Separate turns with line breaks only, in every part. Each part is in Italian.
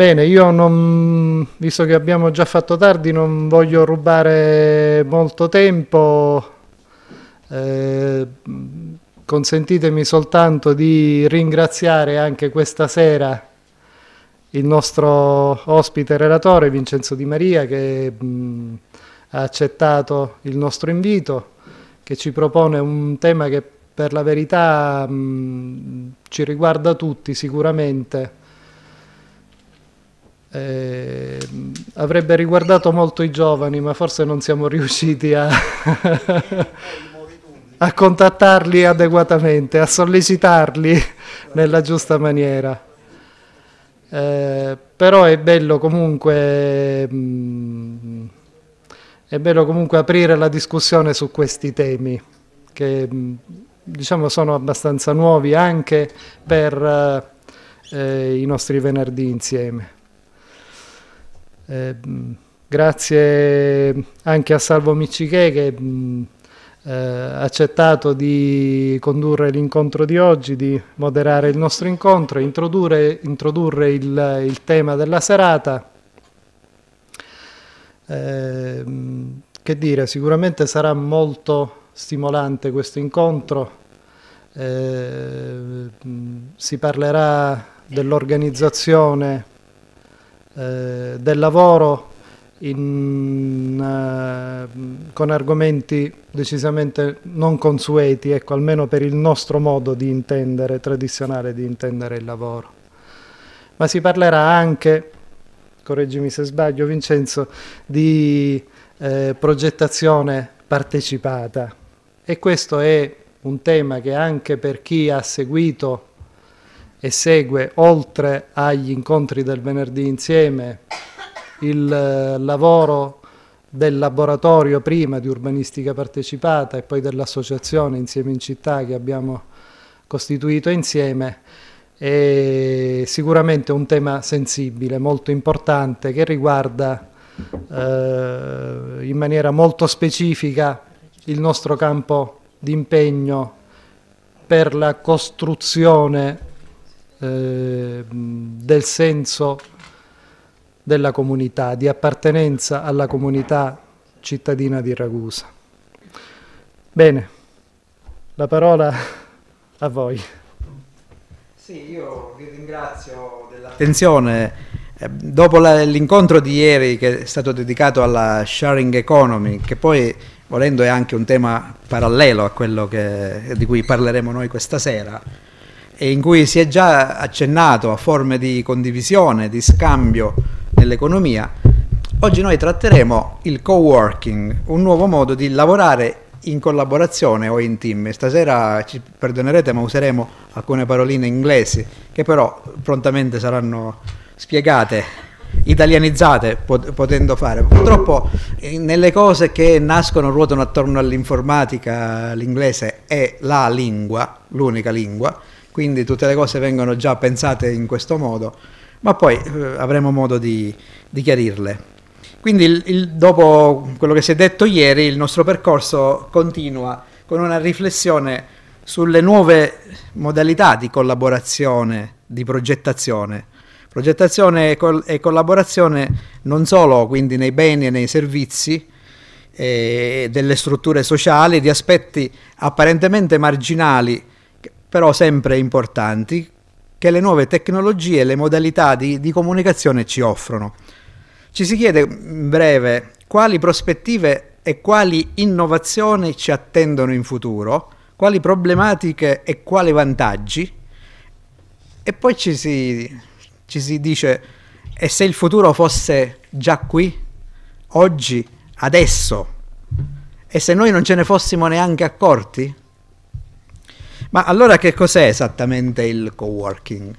Bene, io non, visto che abbiamo già fatto tardi, non voglio rubare molto tempo. Eh, consentitemi soltanto di ringraziare anche questa sera il nostro ospite relatore Vincenzo Di Maria che mh, mm, ha accettato il nostro invito, che ci propone un tema che per la verità mh, mm, ci riguarda tutti sicuramente eh, avrebbe riguardato molto i giovani, ma forse non siamo riusciti a, a contattarli adeguatamente, a sollecitarli nella giusta maniera. Eh, però è bello comunque... Mh, mm, è bello comunque aprire la discussione su questi temi che mm, diciamo sono abbastanza nuovi anche per eh, i nostri venerdì insieme. Eh, grazie anche a Salvo Miccichè che mm, eh, ha eh, accettato di condurre l'incontro di oggi, di moderare il nostro incontro e introdurre, introdurre il, il, tema della serata. Eh, che dire, sicuramente sarà molto stimolante questo incontro. Eh, mm, si parlerà dell'organizzazione eh, del lavoro in, eh, con argomenti decisamente non consueti, ecco, almeno per il nostro modo di intendere, tradizionale di intendere il lavoro. Ma si parlerà anche, correggimi se sbaglio Vincenzo, di eh, progettazione partecipata e questo è un tema che anche per chi ha seguito e segue oltre agli incontri del venerdì insieme il eh, lavoro del laboratorio prima di urbanistica partecipata e poi dell'associazione Insieme in Città che abbiamo costituito insieme è sicuramente un tema sensibile, molto importante che riguarda eh, in maniera molto specifica il nostro campo di impegno per la costruzione Ehm, del senso della comunità, di appartenenza alla comunità cittadina di Ragusa. Bene, la parola a voi.
Sì, io vi ringrazio dell'attenzione. Eh, dopo l'incontro di ieri che è stato dedicato alla sharing economy, che poi volendo è anche un tema parallelo a quello che, di cui parleremo noi questa sera, e in cui si è già accennato a forme di condivisione, di scambio nell'economia, oggi noi tratteremo il co-working, un nuovo modo di lavorare in collaborazione o in team. Stasera ci perdonerete ma useremo alcune paroline inglesi che però prontamente saranno spiegate italianizzate potendo fare. Purtroppo nelle cose che nascono, ruotano attorno all'informatica, l'inglese è la lingua, l'unica lingua, quindi tutte le cose vengono già pensate in questo modo, ma poi eh, avremo modo di, di chiarirle. Quindi il, il, dopo quello che si è detto ieri, il nostro percorso continua con una riflessione sulle nuove modalità di collaborazione, di progettazione. Progettazione e, col- e collaborazione non solo quindi nei beni e nei servizi eh, delle strutture sociali, di aspetti apparentemente marginali però sempre importanti, che le nuove tecnologie e le modalità di, di comunicazione ci offrono. Ci si chiede in breve quali prospettive e quali innovazioni ci attendono in futuro, quali problematiche e quali vantaggi, e poi ci si, ci si dice e se il futuro fosse già qui, oggi, adesso, e se noi non ce ne fossimo neanche accorti? Ma allora che cos'è esattamente il coworking?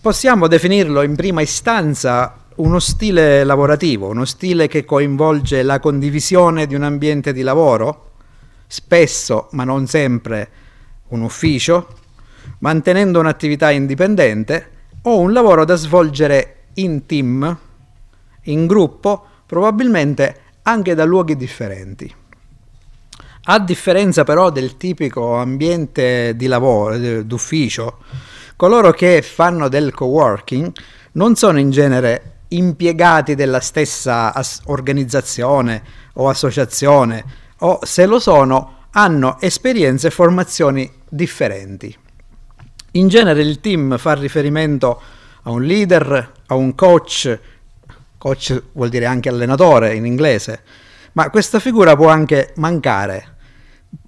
Possiamo definirlo in prima istanza uno stile lavorativo, uno stile che coinvolge la condivisione di un ambiente di lavoro, spesso ma non sempre un ufficio, mantenendo un'attività indipendente o un lavoro da svolgere in team, in gruppo, probabilmente anche da luoghi differenti. A differenza però del tipico ambiente di lavoro, eh, d'ufficio, coloro che fanno del co-working non sono in genere impiegati della stessa as- organizzazione o associazione o se lo sono hanno esperienze e formazioni differenti. In genere il team fa riferimento a un leader, a un coach, coach vuol dire anche allenatore in inglese, ma questa figura può anche mancare.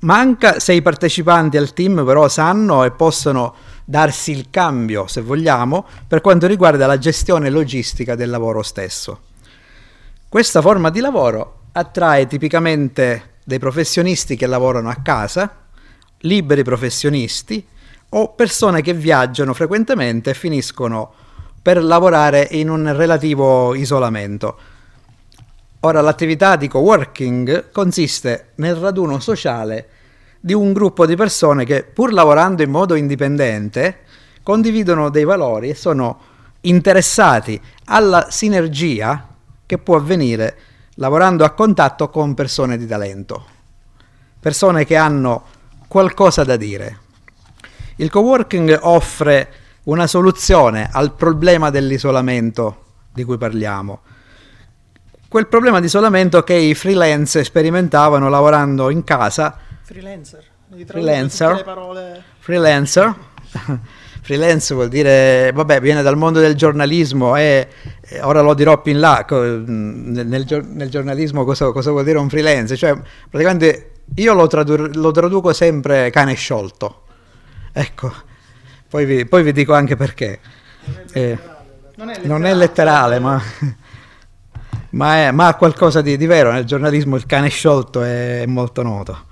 Manca sei partecipanti al team, però sanno e possono darsi il cambio, se vogliamo, per quanto riguarda la gestione logistica del lavoro stesso. Questa forma di lavoro attrae tipicamente dei professionisti che lavorano a casa, liberi professionisti o persone che viaggiano frequentemente e finiscono per lavorare in un relativo isolamento. Ora l'attività di coworking consiste nel raduno sociale di un gruppo di persone che pur lavorando in modo indipendente condividono dei valori e sono interessati alla sinergia che può avvenire lavorando a contatto con persone di talento, persone che hanno qualcosa da dire. Il coworking offre una soluzione al problema dell'isolamento di cui parliamo quel problema di isolamento che i freelance sperimentavano lavorando in casa.
Freelancer.
Freelancer. Freelancer. freelance vuol dire, vabbè, viene dal mondo del giornalismo e, e ora lo dirò più in là, co, nel, nel, giornalismo cosa, cosa, vuol dire un freelance? Cioè, praticamente io lo, tradu- lo traduco sempre cane sciolto, ecco, poi vi, poi vi dico anche perché. Non è eh, letterale, eh, non è letterale ma... ma, è, ma, ha qualcosa di, di, vero, nel giornalismo il cane sciolto è, molto noto.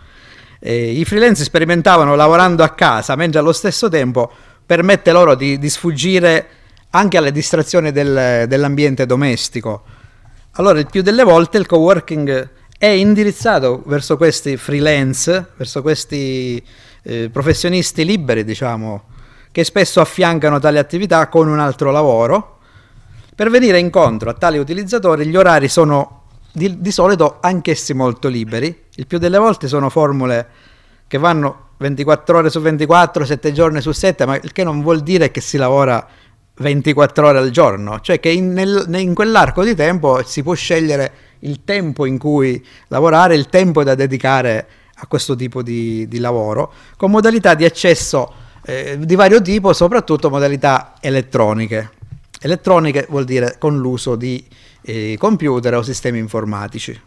E I freelance sperimentavano lavorando a casa, mentre allo stesso tempo permette loro di, di sfuggire anche alle distrazioni del, dell'ambiente domestico. Allora, il più delle volte il coworking è indirizzato verso questi freelance, verso questi eh, professionisti liberi, diciamo, che spesso affiancano tale attività con un altro lavoro per venire incontro a tali utilizzatori gli orari sono di, di solito anch'essi molto liberi, il più delle volte sono formule che vanno 24 ore su 24, 7 giorni su 7, ma il che non vuol dire che si lavora 24 ore al giorno, cioè che in, nel, in, quell'arco di tempo si può scegliere il tempo in cui lavorare, il tempo da dedicare a questo tipo di, di lavoro, con modalità di accesso eh, di vario tipo, soprattutto modalità elettroniche. Elettroniche vuol dire con l'uso di eh, computer o sistemi informatici.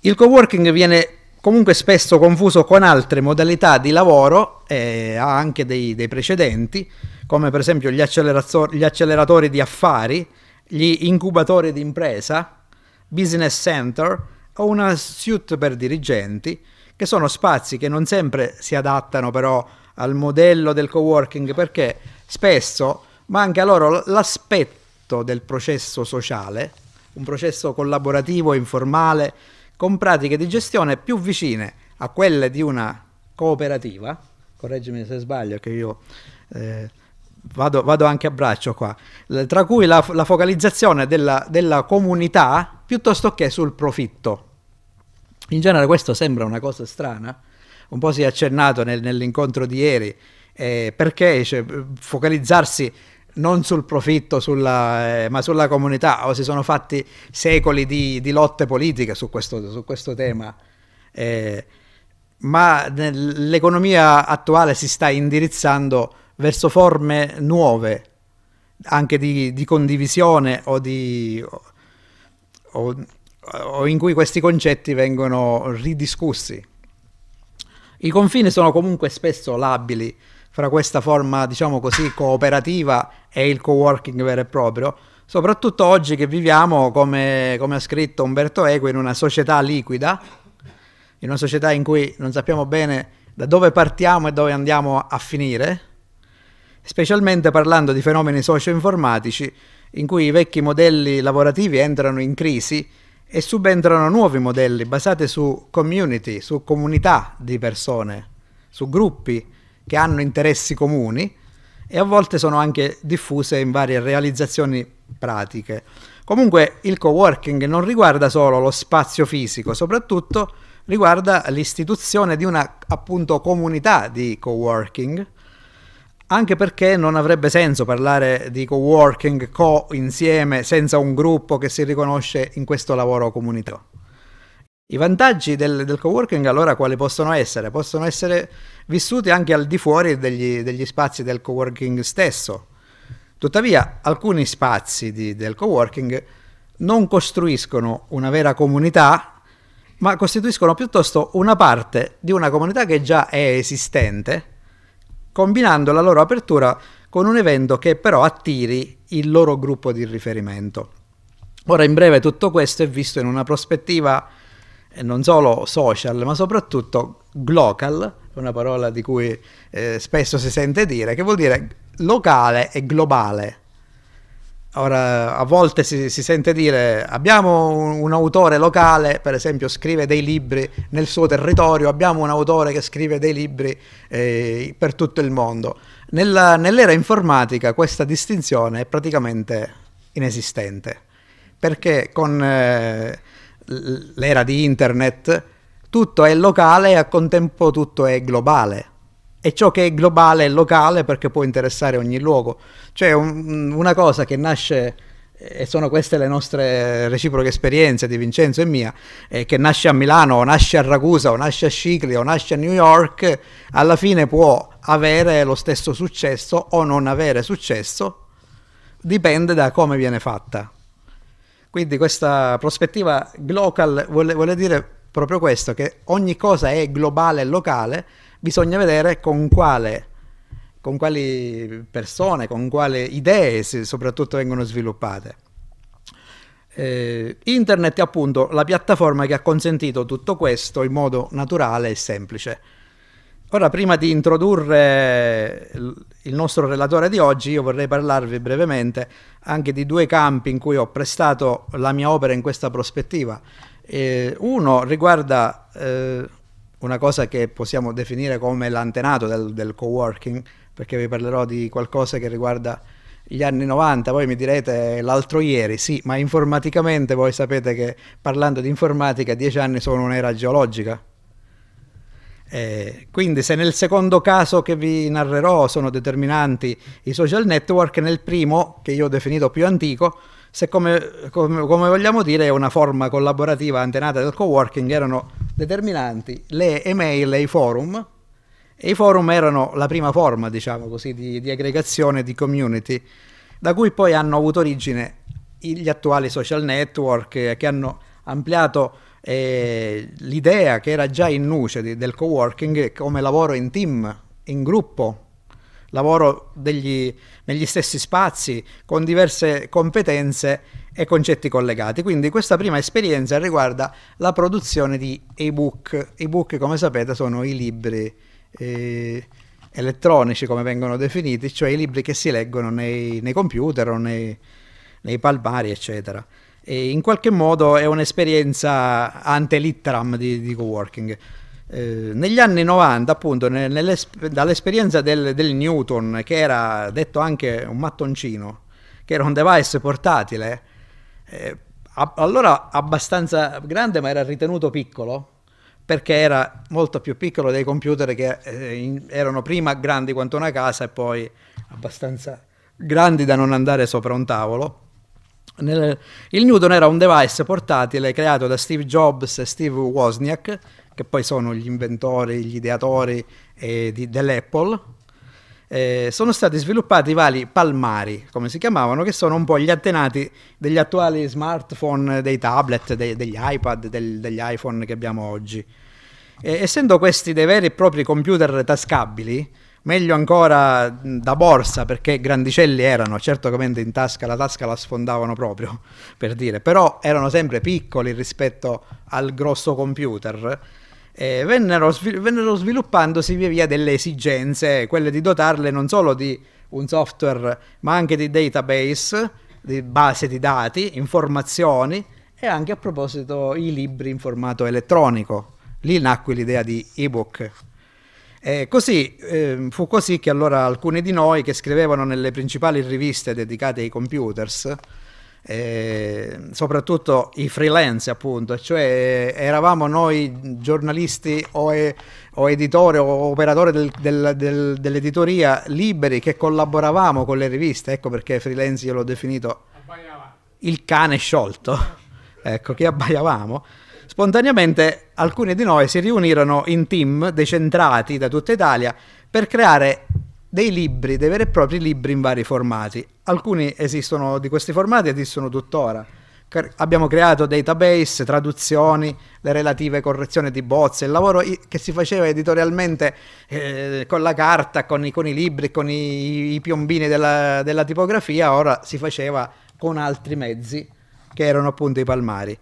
Il co-working viene comunque spesso confuso con altre modalità di lavoro, eh, ha anche dei, dei, precedenti, come per esempio gli, gli, acceleratori di affari, gli incubatori di impresa, business center o una suite per dirigenti, che sono spazi che non sempre si adattano però al modello del coworking perché spesso ma anche a loro l'aspetto del processo sociale, un processo collaborativo e informale, con pratiche di gestione più vicine a quelle di una cooperativa, correggimi se sbaglio che io eh, vado, vado, anche a braccio qua, tra cui la, la focalizzazione della, della comunità piuttosto che sul profitto. In genere questo sembra una cosa strana, un po' si è accennato nel, nell'incontro di ieri, eh, perché cioè, focalizzarsi non sul profitto, sulla, eh, ma sulla comunità. O si sono fatti secoli di, di lotte politiche su questo, su questo tema. Eh, ma l'economia attuale si sta indirizzando verso forme nuove, anche di, di condivisione o, di, o, o in cui questi concetti vengono ridiscussi. I confini sono comunque spesso labili, fra questa forma, diciamo così, cooperativa e il co-working vero e proprio, soprattutto oggi che viviamo, come, come ha scritto Umberto Eco, in una società liquida, in una società in cui non sappiamo bene da dove partiamo e dove andiamo a finire, specialmente parlando di fenomeni socio-informatici in cui i vecchi modelli lavorativi entrano in crisi e subentrano nuovi modelli basati su community, su comunità di persone, su gruppi che hanno interessi comuni e a volte sono anche diffuse in varie realizzazioni pratiche. Comunque il coworking non riguarda solo lo spazio fisico, soprattutto riguarda l'istituzione di una appunto comunità di coworking, anche perché non avrebbe senso parlare di coworking co insieme senza un gruppo che si riconosce in questo lavoro comunitario. I vantaggi del, del, coworking allora quali possono essere? Possono essere vissuti anche al di fuori degli, degli spazi del coworking stesso. Tuttavia alcuni spazi di, del coworking non costruiscono una vera comunità, ma costituiscono piuttosto una parte di una comunità che già è esistente, combinando la loro apertura con un evento che però attiri il loro gruppo di riferimento. Ora in breve tutto questo è visto in una prospettiva non solo social, ma soprattutto glocal, una parola di cui eh, spesso si sente dire, che vuol dire locale e globale. Ora, a volte si, si sente dire abbiamo un, un, autore locale, per esempio scrive dei libri nel suo territorio, abbiamo un autore che scrive dei libri eh, per tutto il mondo. Nella, nell'era informatica questa distinzione è praticamente inesistente, perché con... Eh, l'era di internet, tutto è locale e al contempo tutto è globale. E ciò che è globale è locale perché può interessare ogni luogo. Cioè un, una cosa che nasce, e sono queste le nostre reciproche esperienze di Vincenzo e mia, eh, che nasce a Milano o nasce a Ragusa o nasce a Scicli o nasce a New York, alla fine può avere lo stesso successo o non avere successo, dipende da come viene fatta. Quindi questa prospettiva global vuole, vuole dire proprio questo, che ogni cosa è globale e locale, bisogna vedere con quale con quali persone, con quali idee soprattutto vengono sviluppate. Eh, Internet è appunto la piattaforma che ha consentito tutto questo in modo naturale e semplice. Ora, prima di introdurre il nostro relatore di oggi, io vorrei parlarvi brevemente anche di due campi in cui ho prestato la mia opera in questa prospettiva. Eh, uno riguarda eh, una cosa che possiamo definire come l'antenato del, del co-working, perché vi parlerò di qualcosa che riguarda gli anni 90, voi mi direte l'altro ieri, sì, ma informaticamente voi sapete che parlando di informatica dieci anni sono un'era geologica, eh, quindi se nel secondo caso che vi narrerò sono determinanti i social network, nel primo, che io ho definito più antico, se come, come, come vogliamo dire è una forma collaborativa antenata del coworking, erano determinanti le email e i forum, e i forum erano la prima forma, diciamo così, di, di aggregazione di community, da cui poi hanno avuto origine gli attuali social network eh, che hanno ampliato e eh, l'idea che era già in nuce di, del co-working come lavoro in team, in gruppo, lavoro degli, negli stessi spazi, con diverse competenze e concetti collegati. Quindi questa prima esperienza riguarda la produzione di ebook. Ebook, come sapete, sono i libri eh, elettronici, come vengono definiti, cioè i libri che si leggono nei, nei computer o nei, nei palmari, eccetera. E in qualche modo è un'esperienza ante litteram di, di co-working. Eh, negli anni 90, appunto, dall'esperienza del, del, Newton, che era detto anche un mattoncino, che era un device portatile, eh, a, allora abbastanza grande, ma era ritenuto piccolo perché era molto più piccolo dei computer che eh, in, erano prima grandi quanto una casa e poi abbastanza grandi da non andare sopra un tavolo. Nel, il Newton era un device portatile creato da Steve Jobs e Steve Wozniak, che poi sono gli inventori, gli ideatori eh, di, dell'Apple. Eh, sono stati sviluppati vari palmari, come si chiamavano, che sono un po' gli antenati degli attuali smartphone, dei tablet, dei, degli iPad, del, degli iPhone che abbiamo oggi. Eh, essendo questi dei veri e propri computer tascabili, meglio ancora da borsa perché grandicelli erano, certo ovviamente in tasca la tasca la sfondavano proprio, per dire, però erano sempre piccoli rispetto al grosso computer. Vennero, svil- vennero, sviluppandosi via via delle esigenze, quelle di dotarle non solo di un software, ma anche di database, di base di dati, informazioni e anche a proposito i libri in formato elettronico. Lì nacque l'idea di ebook. Eh, così, eh, fu così che allora alcuni di noi che scrivevano nelle principali riviste dedicate ai computers, eh, soprattutto i freelance appunto, cioè eh, eravamo noi giornalisti o, e, o editori o operatori del, del, del, dell'editoria liberi che collaboravamo con le riviste, ecco perché freelance io l'ho definito il cane sciolto ecco, che abbaiavamo, spontaneamente alcuni di noi si riunirono in team decentrati da tutta Italia per creare dei libri, dei veri e propri libri in vari formati. Alcuni esistono di questi formati, esistono tuttora. Abbiamo creato database, traduzioni, le relative correzioni di bozze, il lavoro che si faceva editorialmente eh, con la carta, con i, con i libri, con i, i piombini della, della tipografia, ora si faceva con altri mezzi che erano appunto i palmari.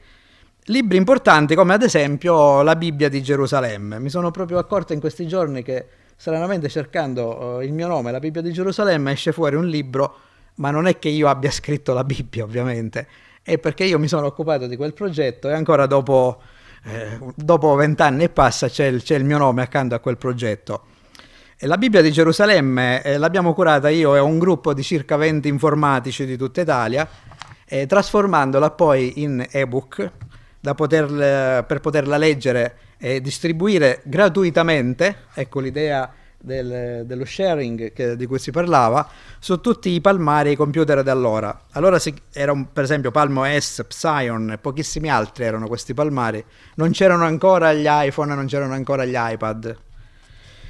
Libri importanti come ad esempio la Bibbia di Gerusalemme. Mi sono proprio accorto in questi giorni che stranamente cercando eh, il mio nome, la Bibbia di Gerusalemme, esce fuori un libro, ma non è che io abbia scritto la Bibbia ovviamente, è perché io mi sono occupato di quel progetto e ancora dopo, eh, dopo vent'anni e passa c'è il, c'è il mio nome accanto a quel progetto. La Bibbia di Gerusalemme eh, l'abbiamo curata io e un gruppo di circa 20 informatici di tutta Italia eh, trasformandola poi in ebook poter, per poterla leggere e distribuire gratuitamente, ecco l'idea del, dello sharing che, di cui si parlava, su tutti i palmari e i computer di Allora si, era un, per esempio Palmo S, Psion e pochissimi altri erano questi palmari, non c'erano ancora gli iPhone, non c'erano ancora gli iPad.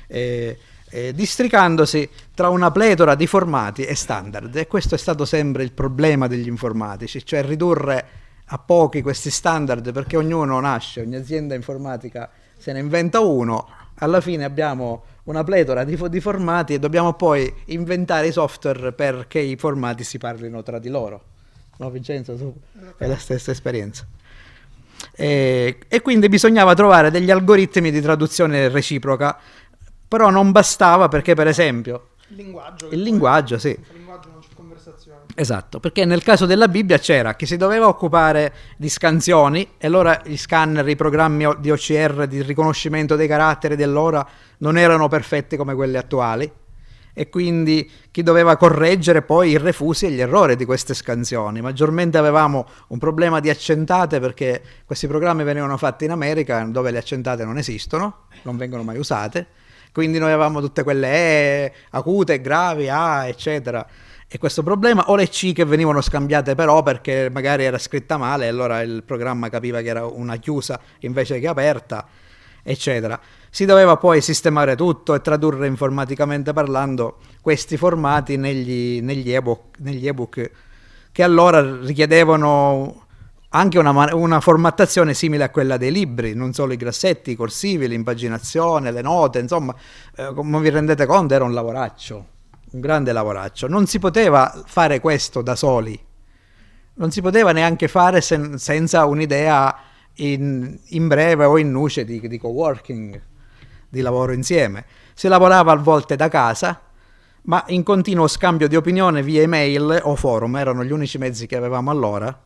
E, eh, districandosi tra una pletora di formati e standard. E questo è stato sempre il problema degli informatici, cioè ridurre a pochi questi standard perché ognuno nasce, ogni azienda informatica se ne inventa uno, alla fine abbiamo una pletora di, di formati e dobbiamo poi inventare i software perché i formati si parlino tra di loro. No Vincenzo, tu hai la stessa esperienza. E, eh, e, quindi bisognava trovare degli algoritmi di traduzione reciproca però non bastava perché, per esempio... Il linguaggio. Il linguaggio, sì. Il linguaggio non c'è conversazione. Esatto, perché nel caso della Bibbia c'era che si doveva occupare di scansioni e allora gli scanner, i programmi di OCR, di riconoscimento dei caratteri dell'ora non erano perfetti come quelli attuali e quindi chi doveva correggere poi i refusi e gli errori di queste scansioni. Maggiormente avevamo un problema di accentate perché questi programmi venivano fatti in America dove le accentate non esistono, non vengono mai usate quindi noi avevamo tutte quelle E eh, acute, gravi, A, ah, eccetera. E questo problema, o le C che venivano scambiate però perché magari era scritta male, e allora il programma capiva che era una chiusa invece che aperta, eccetera. Si doveva poi sistemare tutto e tradurre informaticamente parlando questi formati negli, negli ebook, negli ebook che allora richiedevano anche una, una, formattazione simile a quella dei libri, non solo i grassetti, i corsivi, l'impaginazione, le note, insomma, eh, come vi rendete conto era un lavoraccio, un grande lavoraccio. Non si poteva fare questo da soli, non si poteva neanche fare sen senza un'idea in, in, breve o in nuce di, di working di lavoro insieme. Si lavorava a volte da casa, ma in continuo scambio di opinione via email o forum, erano gli unici mezzi che avevamo allora,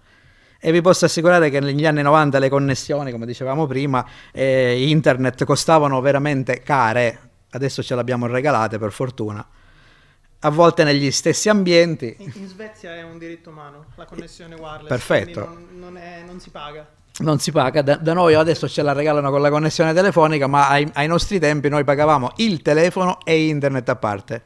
e vi posso assicurare che negli anni 90 le connessioni, come dicevamo prima, eh, internet costavano veramente care, adesso ce le abbiamo regalate per fortuna. A volte negli stessi ambienti. In, in
Svezia è un diritto umano la connessione wireless. Perfetto. Non, non, è, non, si paga.
Non si paga, da, da, noi adesso ce la regalano con la connessione telefonica, ma ai, ai nostri tempi noi pagavamo il telefono e internet a parte.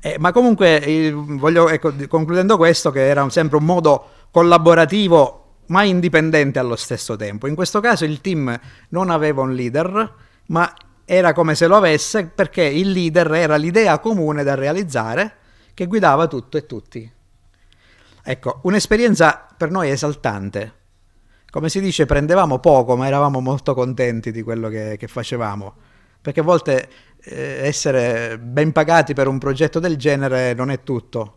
Eh, ma comunque, eh, voglio, ecco, concludendo questo, che era un, sempre un modo collaborativo ma indipendente allo stesso tempo. In questo caso il team non aveva un leader, ma era come se lo avesse perché il leader era l'idea comune da realizzare che guidava tutto e tutti. Ecco, un'esperienza per noi esaltante. Come si dice, prendevamo poco, ma eravamo molto contenti di quello che, che facevamo, perché a volte eh, essere ben pagati per un progetto del genere non è tutto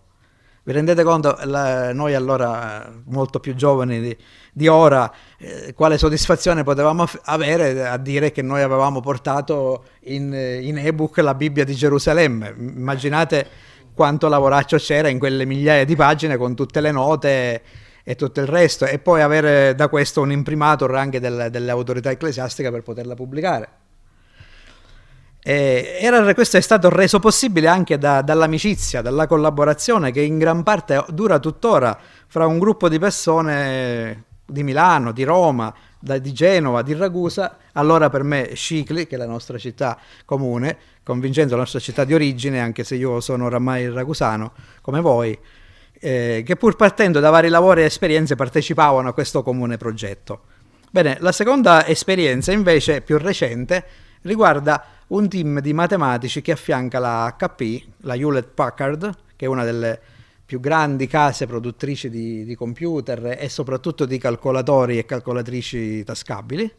vi rendete conto, la, noi allora, molto più giovani di, di ora, eh, quale soddisfazione potevamo avere a dire che noi avevamo portato in, in ebook la Bibbia di Gerusalemme. Immaginate quanto lavoraccio c'era in quelle migliaia di pagine con tutte le note e tutto il resto, e poi avere da questo un imprimatur anche del, delle autorità ecclesiastiche per poterla pubblicare. Eh, era, questo è stato reso possibile anche da, dall'amicizia, dalla collaborazione che in gran parte dura tuttora fra un gruppo di persone di Milano, di Roma, da, di Genova, di Ragusa, allora per me Scicli, che è la nostra città comune, convincendo la nostra città di origine, anche se io sono oramai ragusano come voi, eh, che pur partendo da vari lavori e esperienze partecipavano a questo comune progetto. Bene, la seconda esperienza invece più recente riguarda un team di matematici che affianca la HP, la Hewlett Packard, che è una delle più grandi case produttrici di, di computer e soprattutto di calcolatori e calcolatrici tascabili,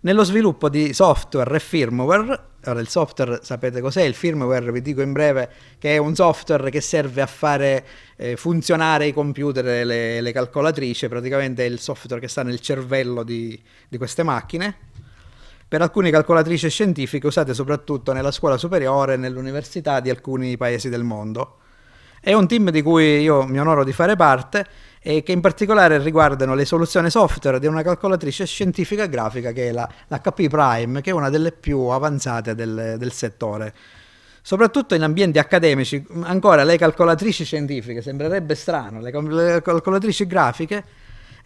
nello sviluppo di software e firmware. Ora, il software sapete cos'è? Il firmware, vi dico in breve, che è un software che serve a fare eh, funzionare i computer e le, le, calcolatrici, praticamente è il software che sta nel cervello di, di queste macchine per alcune calcolatrici scientifiche usate soprattutto nella scuola superiore e nell'università di alcuni paesi del mondo. È un team di cui io mi onoro di fare parte e che in particolare riguardano le soluzioni software di una calcolatrice scientifica grafica che è la, l'HP Prime, che è una delle più avanzate del, del settore. Soprattutto in ambienti accademici, ancora le calcolatrici scientifiche, sembrerebbe strano, le, le calcolatrici grafiche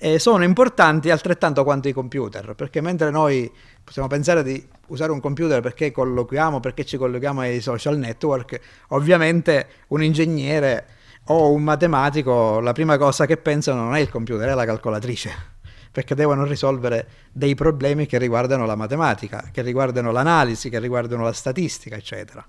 eh, sono importanti altrettanto quanto i computer, perché mentre noi possiamo pensare di usare un computer perché collochiamo, perché ci collochiamo ai social network, ovviamente un ingegnere o un matematico la prima cosa che pensano non è il computer, è la calcolatrice perché devono risolvere dei problemi che riguardano la matematica, che riguardano l'analisi, che riguardano la statistica, eccetera.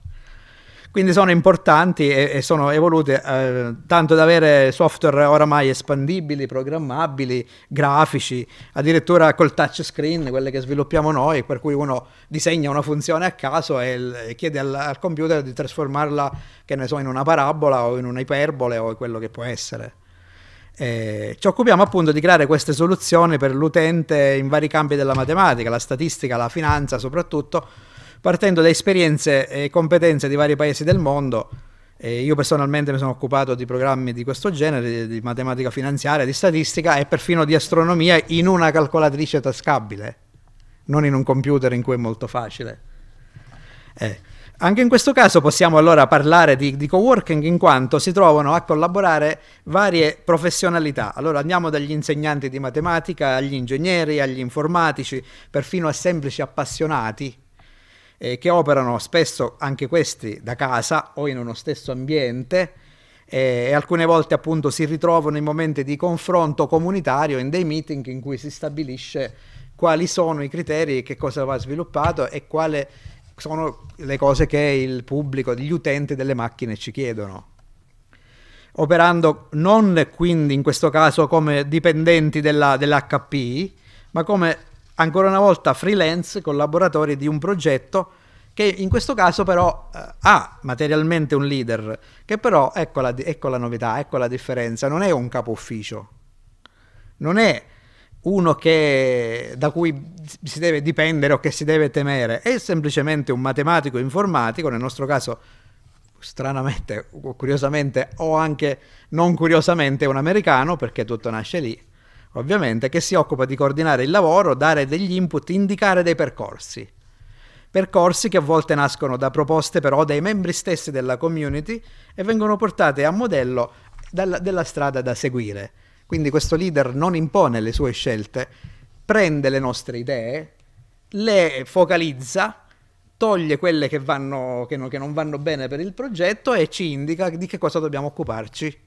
Quindi sono importanti e, e sono evolute eh, tanto da avere software oramai espandibili, programmabili, grafici, addirittura col touchscreen, quelle che sviluppiamo noi, per cui uno disegna una funzione a caso e, e chiede al, al computer di trasformarla, che ne so, in una parabola o in un'iperbole o quello che può essere. Eh, ci occupiamo appunto di creare queste soluzioni per l'utente in vari campi della matematica, la statistica, la finanza soprattutto, partendo da esperienze e competenze di vari paesi del mondo. Eh, io personalmente mi sono occupato di programmi di questo genere, di, matematica finanziaria, di statistica e perfino di astronomia in una calcolatrice tascabile, non in un computer in cui è molto facile. Eh. Anche in questo caso possiamo allora parlare di, di co-working in quanto si trovano a collaborare varie professionalità. Allora andiamo dagli insegnanti di matematica agli ingegneri, agli informatici, perfino a semplici appassionati eh, che operano spesso anche questi da casa o in uno stesso ambiente eh, e alcune volte appunto si ritrovano in momenti di confronto comunitario in dei meeting in cui si stabilisce quali sono i criteri, che cosa va sviluppato e quali sono le cose che il pubblico, gli utenti delle macchine ci chiedono operando non quindi in questo caso come dipendenti della, dell'HP, ma come ancora una volta freelance, collaboratori di un progetto che in questo caso però eh, ha materialmente un leader, che però, ecco la, ecco la novità, ecco la differenza, non è un capo ufficio, non è uno che, da cui si deve dipendere o che si deve temere, è semplicemente un matematico informatico, nel nostro caso stranamente, curiosamente o anche non curiosamente un americano, perché tutto nasce lì, ovviamente, che si occupa di coordinare il lavoro, dare degli input, indicare dei percorsi. Percorsi che a volte nascono da proposte però dai membri stessi della community e vengono portate a modello dalla, della strada da seguire. Quindi questo leader non impone le sue scelte, prende le nostre idee, le focalizza, toglie quelle che, vanno, che, non, che non vanno bene per il progetto e ci indica di che cosa dobbiamo occuparci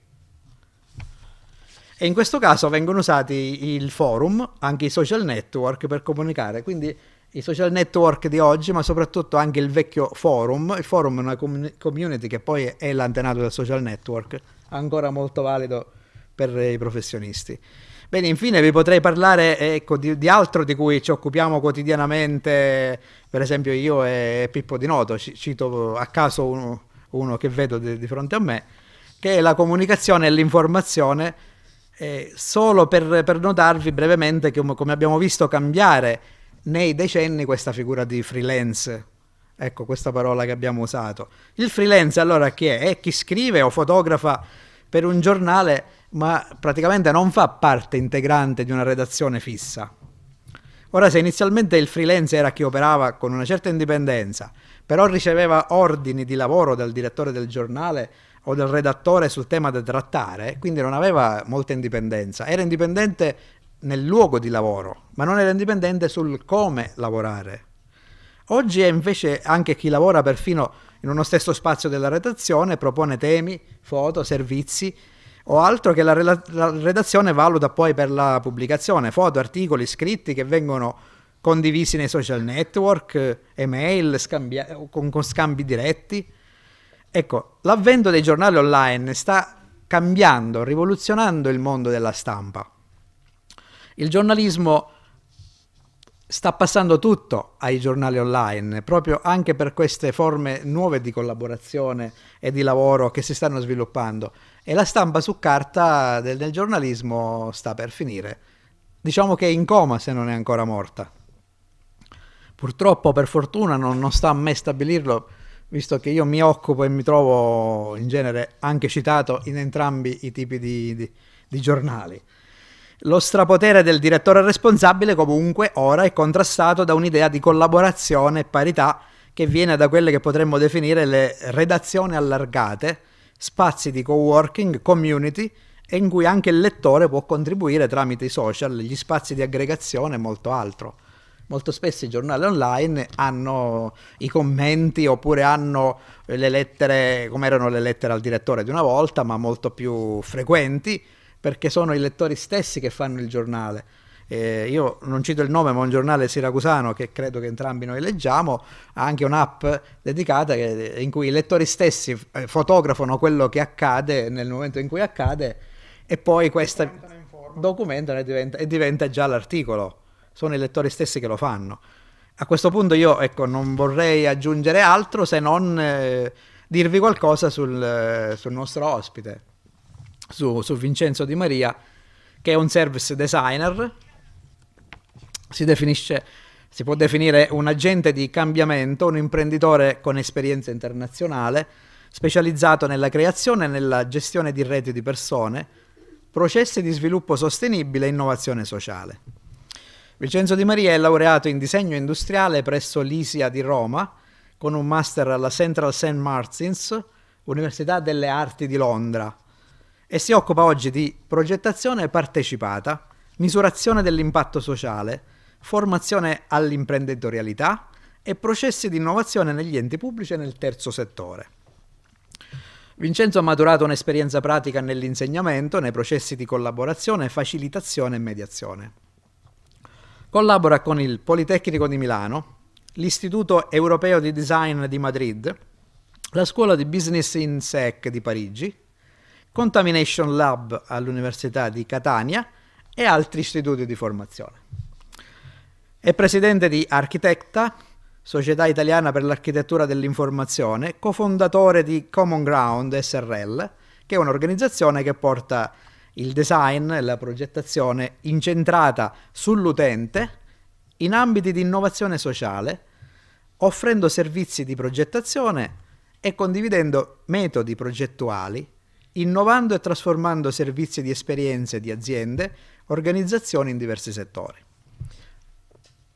e in questo caso vengono usati il forum, anche i social network per comunicare. Quindi i social network di oggi, ma soprattutto anche il vecchio forum. Il forum è una com- community che poi è l'antenato del social network, ancora molto valido per i professionisti. Bene, infine vi potrei parlare ecco, di, di, altro di cui ci occupiamo quotidianamente, per esempio io e Pippo Di Noto, cito a caso uno, uno che vedo di, di fronte a me, che è la comunicazione e l'informazione eh, solo per, per, notarvi brevemente che, um, come abbiamo visto cambiare nei decenni questa figura di freelance. Ecco questa parola che abbiamo usato. Il freelance allora chi è? È chi scrive o fotografa per un giornale, ma praticamente non fa parte integrante di una redazione fissa. Ora, se inizialmente il freelance era chi operava con una certa indipendenza, però riceveva ordini di lavoro dal direttore del giornale o del redattore sul tema da trattare, quindi non aveva molta indipendenza. Era indipendente nel luogo di lavoro, ma non era indipendente sul come lavorare. Oggi è invece anche chi lavora perfino in uno stesso spazio della redazione, propone temi, foto, servizi o altro che la, redazione valuta poi per la pubblicazione, foto, articoli, scritti che vengono condivisi nei social network, email, scambia- con, con scambi diretti. Ecco, l'avvento dei giornali online sta cambiando, rivoluzionando il mondo della stampa. Il giornalismo sta passando tutto ai giornali online, proprio anche per queste forme nuove di collaborazione e di lavoro che si stanno sviluppando. E la stampa su carta del, del giornalismo sta per finire. Diciamo che è in coma se non è ancora morta. Purtroppo, per fortuna, non, non sta a me stabilirlo visto che io mi occupo e mi trovo in genere anche citato in entrambi i tipi di, di, di giornali. Lo strapotere del direttore responsabile comunque ora è contrastato da un'idea di collaborazione e parità che viene da quelle che potremmo definire le redazioni allargate, spazi di co-working, community e in cui anche il lettore può contribuire tramite i social, gli spazi di aggregazione e molto altro molto spesso i giornali online hanno i commenti oppure hanno le lettere, come erano le lettere al direttore di una volta, ma molto più frequenti, perché sono i lettori stessi che fanno il giornale. Eh, io non cito il nome, ma un giornale siracusano che credo che entrambi noi leggiamo ha anche un'app dedicata che, in cui i lettori stessi eh, fotografano quello che accade nel momento in cui accade e poi questa documentano e diventa, e diventa già l'articolo sono i lettori stessi che lo fanno. A questo punto io ecco, non vorrei aggiungere altro se non eh, dirvi qualcosa sul, eh, sul nostro ospite, su, su, Vincenzo Di Maria, che è un service designer, si, definisce, si può definire un agente di cambiamento, un imprenditore con esperienza internazionale, specializzato nella creazione e nella gestione di reti di persone, processi di sviluppo sostenibile e innovazione sociale. Vincenzo Di Maria è laureato in disegno industriale presso l'ISIA di Roma, con un master alla Central St. Martins, Università delle Arti di Londra, e si occupa oggi di progettazione partecipata, misurazione dell'impatto sociale, formazione all'imprenditorialità e processi di innovazione negli enti pubblici e nel terzo settore. Vincenzo ha maturato un'esperienza pratica nell'insegnamento, nei processi di collaborazione, facilitazione e mediazione. Collabora con il Politecnico di Milano, l'Istituto Europeo di Design di Madrid, la Scuola di Business in SEC di Parigi, Contamination Lab all'Università di Catania e altri istituti di formazione. È presidente di Architecta, Società Italiana per l'Architettura dell'Informazione, cofondatore di Common Ground SRL, che è un'organizzazione che porta il design e la progettazione incentrata sull'utente in ambiti di innovazione sociale, offrendo servizi di progettazione e condividendo metodi progettuali, innovando e trasformando servizi di esperienze di aziende, organizzazioni in diversi settori.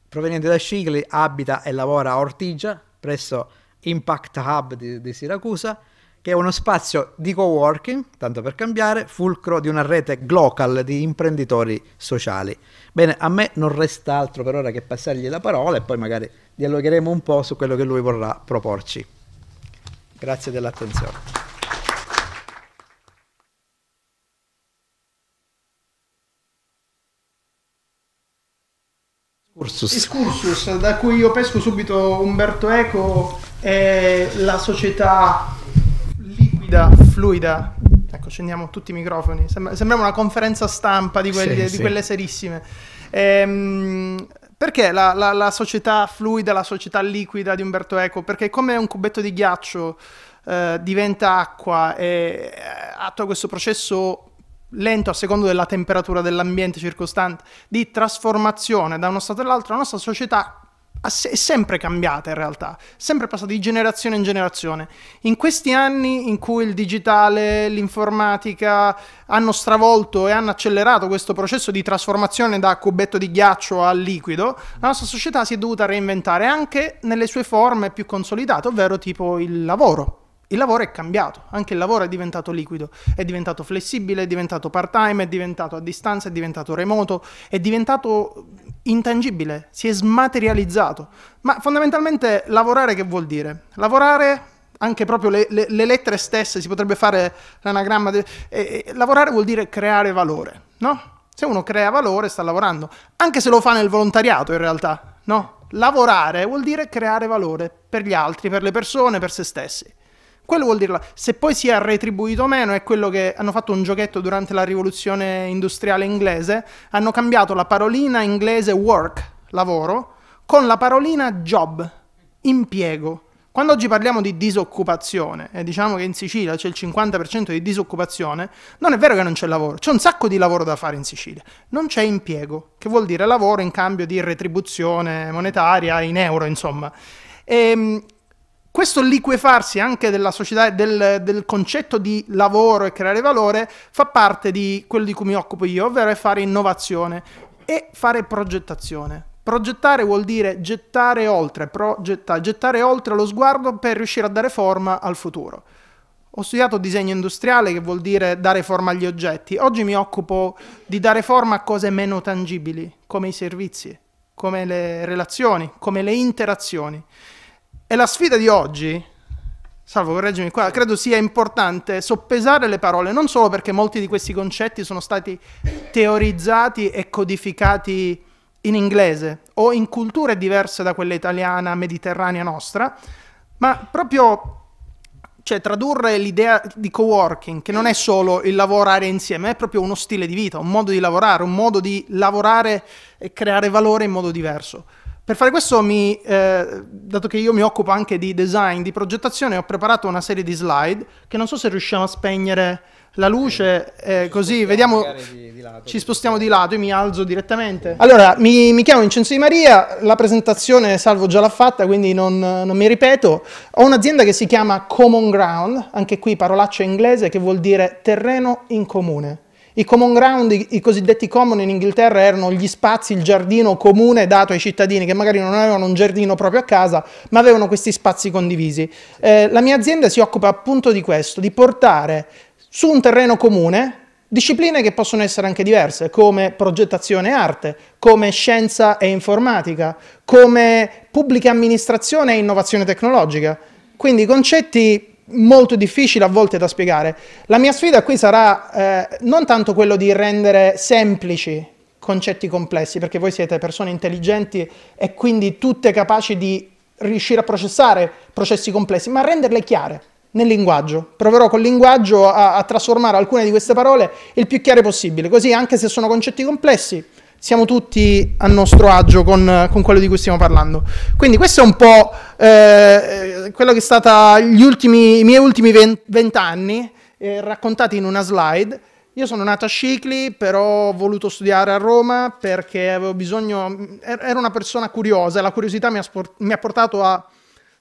Proveniente da Scicli, abita e lavora a Ortigia, presso Impact Hub di, di Siracusa, che è uno spazio di co-working, tanto per cambiare, fulcro di una rete global di imprenditori sociali. Bene, a me non resta altro per ora che passargli la parola e poi magari dialogheremo un po' su quello che lui vorrà proporci. Grazie dell'attenzione.
Excursus.
Excursus, da cui io pesco subito Umberto Eco e la società guida fluida. Ecco, accendiamo tutti i microfoni. Sembra, sembriamo una conferenza stampa di, quelli, sì, di sì. quelle serissime. Ehm, perché la, la, la, società fluida, la società liquida di Umberto Eco? Perché come un cubetto di ghiaccio eh, diventa acqua e eh, attua questo processo lento a seconda della temperatura dell'ambiente circostante di trasformazione da uno stato all'altro, la nostra società è sempre cambiata in realtà, sempre passata di generazione in generazione. In questi anni in cui il digitale, l'informatica hanno stravolto e hanno accelerato questo processo di trasformazione da cubetto di ghiaccio a liquido, la nostra società si è dovuta reinventare anche nelle sue forme più consolidate, ovvero tipo il lavoro. Il lavoro è cambiato, anche il lavoro è diventato liquido, è diventato flessibile, è diventato part-time, è diventato a distanza, è diventato remoto, è diventato intangibile, si è smaterializzato. Ma fondamentalmente lavorare che vuol dire? Lavorare anche proprio le, le, le lettere stesse, si potrebbe fare l'anagramma, de, eh, lavorare vuol dire creare valore, no? Se uno crea valore sta lavorando, anche se lo fa nel volontariato in realtà, no? Lavorare vuol dire creare valore per gli altri, per le persone, per se stessi. Quello vuol dire se poi sia retribuito o meno è quello che hanno fatto un giochetto durante la rivoluzione industriale inglese, hanno cambiato la parolina inglese work, lavoro, con la parolina job, impiego. Quando oggi parliamo di disoccupazione, e diciamo che in Sicilia c'è il 50% di disoccupazione, non è vero che non c'è lavoro, c'è un sacco di lavoro da fare in Sicilia. Non c'è impiego, che vuol dire lavoro in cambio di retribuzione monetaria in euro, insomma. E, ehm, questo liquefarsi anche della società, del, del, concetto di lavoro e creare valore fa parte di quello di cui mi occupo io, ovvero è fare innovazione e fare progettazione. Progettare vuol dire gettare oltre, progettare, gettare oltre lo sguardo per riuscire a dare forma al futuro. Ho studiato disegno industriale, che vuol dire dare forma agli oggetti. Oggi mi occupo di dare forma a cose meno tangibili, come i servizi, come le relazioni, come le interazioni. E la sfida di oggi, salvo correggimi qua, credo sia importante soppesare le parole, non solo perché molti di questi concetti sono stati teorizzati e codificati in inglese o in culture diverse da quella italiana, mediterranea nostra, ma proprio cioè, tradurre l'idea di co-working, che non è solo il lavorare insieme, è proprio uno stile di vita, un modo di lavorare, un modo di lavorare e creare valore in modo diverso. Per fare questo, mi, eh, dato che io mi occupo anche di design, di progettazione, ho preparato una serie di slide che non so se riusciamo a spegnere la luce, eh, eh così vediamo, di, di lato, ci spostiamo di lato, io mi alzo direttamente. Allora, mi, mi, chiamo Vincenzo Di Maria, la presentazione Salvo già l'ha fatta, quindi non, non mi ripeto. Ho un'azienda che si chiama Common Ground, anche qui parolaccia inglese che vuol dire terreno in comune. I common ground, i, cosiddetti common in Inghilterra erano gli spazi, il giardino comune dato ai cittadini che magari non avevano un giardino proprio a casa, ma avevano questi spazi condivisi. Eh, la mia azienda si occupa appunto di questo, di portare su un terreno comune discipline che possono essere anche diverse, come progettazione e arte, come scienza e informatica, come pubblica amministrazione e innovazione tecnologica. Quindi concetti molto difficile a volte da spiegare. La mia sfida qui sarà eh, non tanto quello di rendere semplici concetti complessi, perché voi siete persone intelligenti e quindi tutte capaci di riuscire a processare processi complessi, ma renderle chiare nel linguaggio. Proverò col linguaggio a, a trasformare alcune di queste parole il più chiare possibile, così anche se sono concetti complessi, siamo tutti a nostro agio con, con, quello di cui stiamo parlando. Quindi questo è un po' eh, eh quello che è stato ultimi, i miei ultimi vent'anni eh, raccontati in una slide. Io sono nato a Scicli, però ho voluto studiare a Roma perché avevo bisogno, ero una persona curiosa e la curiosità mi ha, mi ha portato a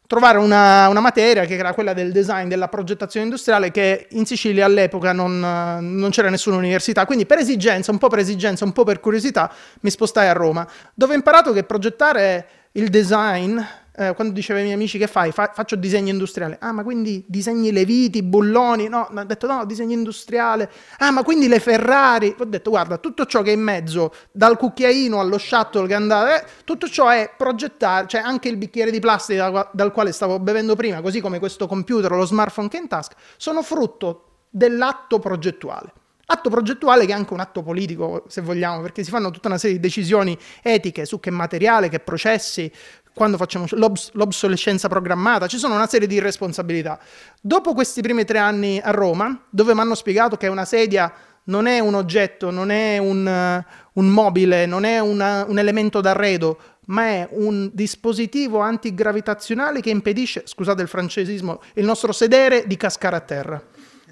trovare una, una, materia che era quella del design, della progettazione industriale, che in Sicilia all'epoca non, non c'era nessuna università. Quindi per esigenza, un po' per esigenza, un po' per curiosità, mi spostai a Roma, dove ho imparato che progettare il design eh, quando dicevo ai miei amici che fai, Fa faccio disegno industriale. Ah, ma quindi disegni le viti, bulloni? No, mi detto no, disegno industriale. Ah, ma quindi le Ferrari? Ho detto guarda, tutto ciò che è in mezzo, dal cucchiaino allo shuttle che andava, eh, tutto ciò è progettare, cioè anche il bicchiere di plastica dal quale stavo bevendo prima, così come questo computer, lo smartphone che è in tasca, sono frutto dell'atto progettuale. Atto progettuale che è anche un atto politico, se vogliamo, perché si fanno tutta una serie di decisioni etiche su che materiale, che processi, quando facciamo l'obs- l'obsolescenza programmata, ci sono una serie di responsabilità. Dopo questi primi tre anni a Roma, dove mi hanno spiegato che una sedia non è un oggetto, non è un, un mobile, non è una, un elemento d'arredo, ma è un dispositivo antigravitazionale che impedisce, scusate il francesismo, il nostro sedere di cascare a terra.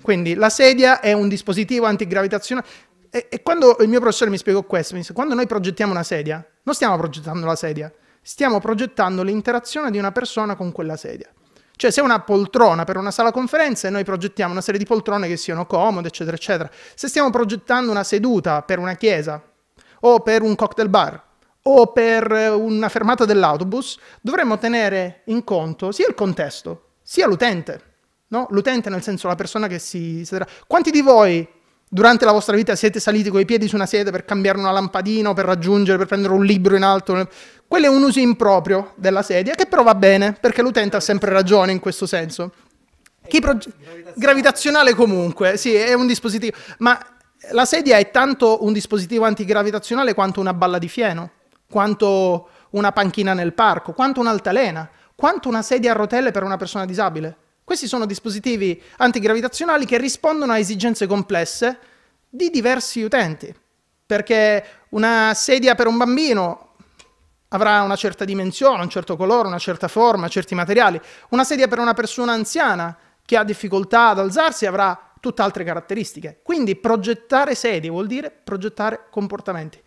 Quindi la sedia è un dispositivo antigravitazionale. E, e quando il mio professore mi spiegò questo, mi disse, quando noi progettiamo una sedia, non stiamo progettando la sedia, stiamo progettando l'interazione di una persona con quella sedia. Cioè, se è una poltrona per una sala conferenze, noi progettiamo una serie di poltrone che siano comode, eccetera, eccetera. Se stiamo progettando una seduta per una chiesa, o per un cocktail bar, o per una fermata dell'autobus, dovremmo tenere in conto sia il contesto, sia l'utente. No? L'utente nel senso la persona che si... Quanti di voi durante la vostra vita siete saliti coi piedi su una sedia per cambiare una lampadina, per raggiungere, per prendere un libro in alto. Quello è un uso improprio della sedia, che però va bene, perché l'utente ha sempre ragione in questo senso. Proge- gravitazionale comunque, sì, è un dispositivo. Ma la sedia è tanto un dispositivo antigravitazionale quanto una balla di fieno, quanto una panchina nel parco, quanto un'altalena, quanto una sedia a rotelle per una persona disabile. Questi sono dispositivi antigravitazionali che rispondono a esigenze complesse di diversi utenti, perché una sedia per un bambino avrà una certa dimensione, un certo colore, una certa forma, certi materiali, una sedia per una persona anziana che ha difficoltà ad alzarsi avrà tutt'altre caratteristiche. Quindi progettare sedie vuol dire progettare comportamenti.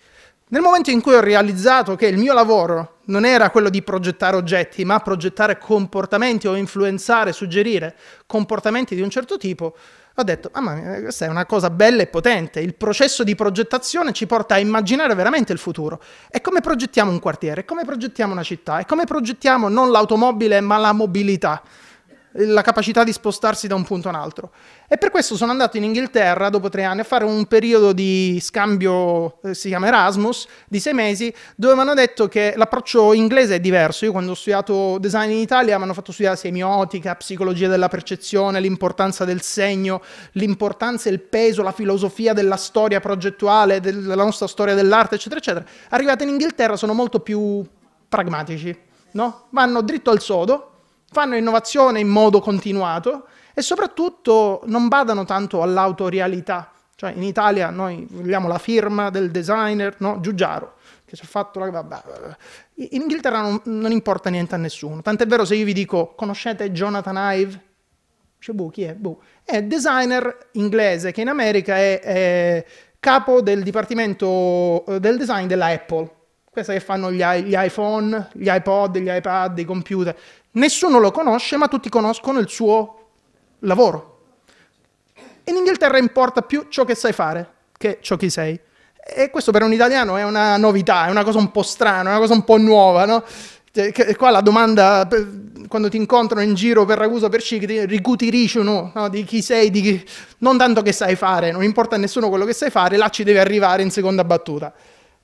Nel momento in cui ho realizzato che il mio lavoro non era quello di progettare oggetti, ma progettare comportamenti o influenzare, suggerire comportamenti di un certo tipo, ho detto, mamma mia, questa è una cosa bella e potente. Il processo di progettazione ci porta a immaginare veramente il futuro. E come progettiamo un quartiere? Come progettiamo una città? E come progettiamo non l'automobile, ma la mobilità? la capacità di spostarsi da un punto a un altro. E per questo sono andato in Inghilterra dopo tre anni a fare un periodo di scambio, eh, si chiama Erasmus, di sei mesi, dove mi hanno detto che l'approccio inglese è diverso. Io quando ho studiato design in Italia mi hanno fatto studiare semiotica, psicologia della percezione, l'importanza del segno, l'importanza e il peso, la filosofia della storia progettuale, della nostra storia dell'arte, eccetera, eccetera. Arrivati in Inghilterra sono molto più pragmatici, no? Vanno dritto al sodo fanno innovazione in modo continuato e soprattutto non badano tanto all'autorialità. Cioè in Italia noi vogliamo la firma del designer, no? Giugiaro, che ci ha fatto la... In Inghilterra non, non, importa niente a nessuno. Tant'è vero se io vi dico, conoscete Jonathan Ive? Cioè, boh, chi è? Boh. È designer inglese che in America è, è capo del dipartimento eh, del design della Apple. Questa che fanno gli, gli iPhone, gli iPod, gli iPad, i computer. Nessuno lo conosce, ma tutti conoscono il suo lavoro. In Inghilterra importa più ciò che sai fare che ciò che sei. E questo per un italiano è una novità, è una cosa un po' strana, una cosa un po' nuova, no? Cioè, che qua la domanda quando ti incontrano in giro per Ragusa per Cicli ricutiricano no? di chi sei, di chi... non tanto che sai fare, non importa a nessuno quello che sai fare, là ci devi arrivare in seconda battuta.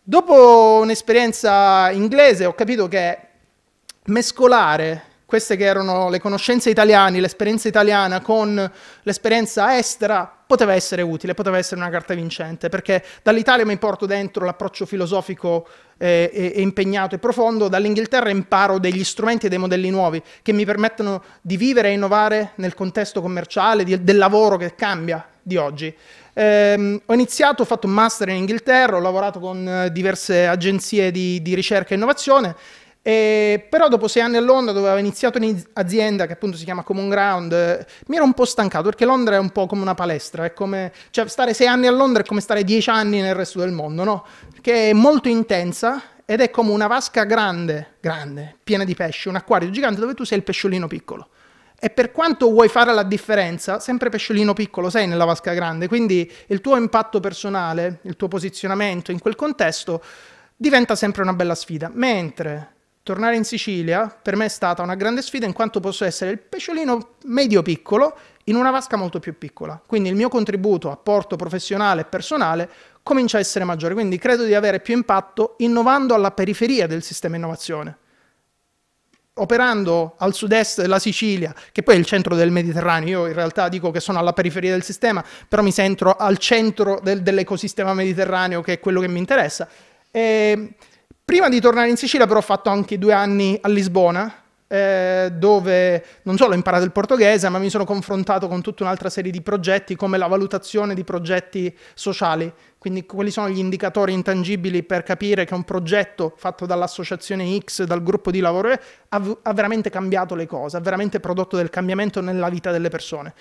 Dopo un'esperienza inglese ho capito che mescolare queste che erano le conoscenze italiane, l'esperienza italiana con l'esperienza estera, poteva essere utile, poteva essere una carta vincente, perché dall'Italia mi porto dentro l'approccio filosofico eh, e, impegnato e profondo, dall'Inghilterra imparo degli strumenti e dei modelli nuovi che mi permettono di vivere e innovare nel contesto commerciale, di, del lavoro che cambia di oggi. Eh, ho iniziato, ho fatto un master in Inghilterra, ho lavorato con eh, diverse agenzie di, di ricerca e innovazione e, eh, però dopo sei anni a Londra, dove avevo iniziato un'azienda che appunto si chiama Common Ground, eh, mi ero un po' stancato perché Londra è un po' come una palestra, è come, cioè stare sei anni a Londra è come stare dieci anni nel resto del mondo, no? Che è molto intensa ed è come una vasca grande, grande, piena di pesci, un acquario gigante dove tu sei il pesciolino piccolo. E per quanto vuoi fare la differenza, sempre pesciolino piccolo sei nella vasca grande, quindi il tuo impatto personale, il tuo posizionamento in quel contesto diventa sempre una bella sfida. Mentre Tornare in Sicilia per me è stata una grande sfida in quanto posso essere il pesciolino medio-piccolo in una vasca molto più piccola. Quindi il mio contributo, apporto professionale e personale comincia a essere maggiore. Quindi credo di avere più impatto innovando alla periferia del sistema innovazione. Operando al sud-est della Sicilia, che poi è il centro del Mediterraneo, io in realtà dico che sono alla periferia del sistema, però mi sento al centro del, dell'ecosistema mediterraneo, che è quello che mi interessa. E Prima di tornare in Sicilia però ho fatto anche due anni a Lisbona, eh, dove non solo ho imparato il portoghese, ma mi sono confrontato con tutta un'altra serie di progetti, come la valutazione di progetti sociali, quindi quali sono gli indicatori intangibili per capire che un progetto fatto dall'associazione X, dal gruppo di lavoro ha, ha veramente cambiato le cose, ha veramente prodotto del cambiamento nella vita delle persone.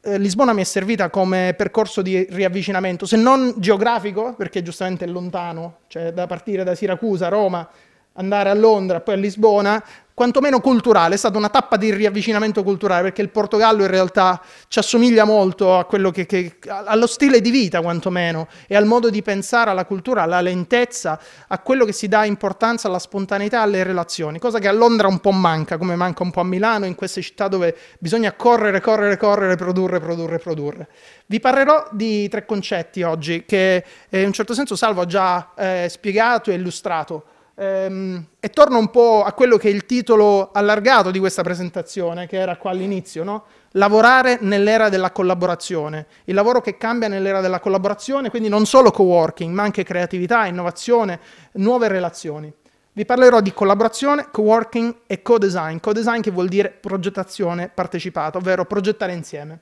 Eh, Lisbona mi è servita come percorso di riavvicinamento, se non geografico, perché giustamente è lontano, cioè da partire da Siracusa, Roma, andare a Londra, poi a Lisbona, quantomeno culturale, è stata una tappa di riavvicinamento culturale, perché il Portogallo in realtà ci assomiglia molto che, che, allo stile di vita, quantomeno, e al modo di pensare alla cultura, alla lentezza, a quello che si dà importanza, alla spontaneità, alle relazioni, cosa che a Londra un po' manca, come manca un po' a Milano, in queste città dove bisogna correre, correre, correre, produrre, produrre, produrre. Vi parlerò di tre concetti oggi che eh, in un certo senso Salvo ha già eh, spiegato e illustrato Ehm, e torno un po' a quello che è il titolo allargato di questa presentazione, che era qua all'inizio, no? lavorare nell'era della collaborazione, il lavoro che cambia nell'era della collaborazione, quindi non solo co-working, ma anche creatività, innovazione, nuove relazioni. Vi parlerò di collaborazione, co-working e co-design, co-design che vuol dire progettazione partecipata, ovvero progettare insieme.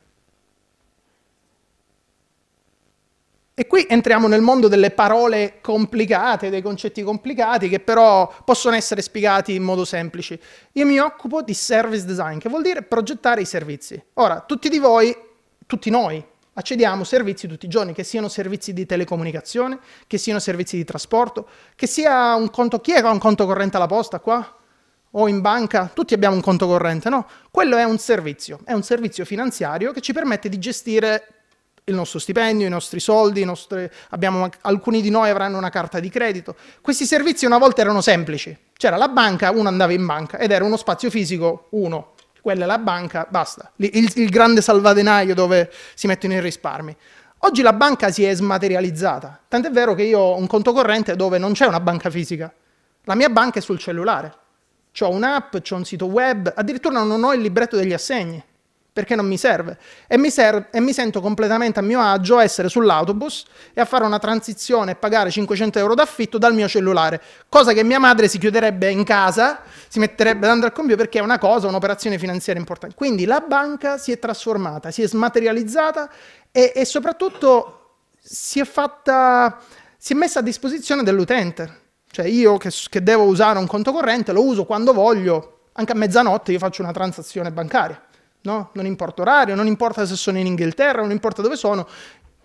E qui entriamo nel mondo delle parole complicate, dei concetti complicati che però possono essere spiegati in modo semplice. Io mi occupo di service design, che vuol dire progettare i servizi. Ora, tutti di voi, tutti noi, accediamo a servizi tutti i giorni, che siano servizi di telecomunicazione, che siano servizi di trasporto, che sia un conto, chi è che ha un conto corrente alla posta qua? o in banca, tutti abbiamo un conto corrente, no? Quello è un servizio, è un servizio finanziario che ci permette di gestire il nostro stipendio, i nostri soldi, i nostri... Abbiamo... alcuni di noi avranno una carta di credito. Questi servizi una volta erano semplici, c'era la banca, uno andava in banca ed era uno spazio fisico, uno, quella è la banca, basta, il, il grande salvadenaio dove si mettono i risparmi. Oggi la banca si è smaterializzata, tant'è vero che io ho un conto corrente dove non c'è una banca fisica, la mia banca è sul cellulare, ho un'app, ho un sito web, addirittura non ho il libretto degli assegni, perché non mi serve. E mi, serve, e mi sento completamente a mio agio a essere sull'autobus e a fare una transizione e pagare 500 euro d'affitto dal mio cellulare, cosa che mia madre si chiuderebbe in casa, si metterebbe ad andare al computer perché è una cosa, un'operazione finanziaria importante. Quindi la banca si è trasformata, si è smaterializzata e, e soprattutto si è, fatta, si è messa a disposizione dell'utente. Cioè io che, che devo usare un conto corrente lo uso quando voglio, anche a mezzanotte io faccio una transazione bancaria. No? Non importa orario, non importa se sono in Inghilterra, non importa dove sono.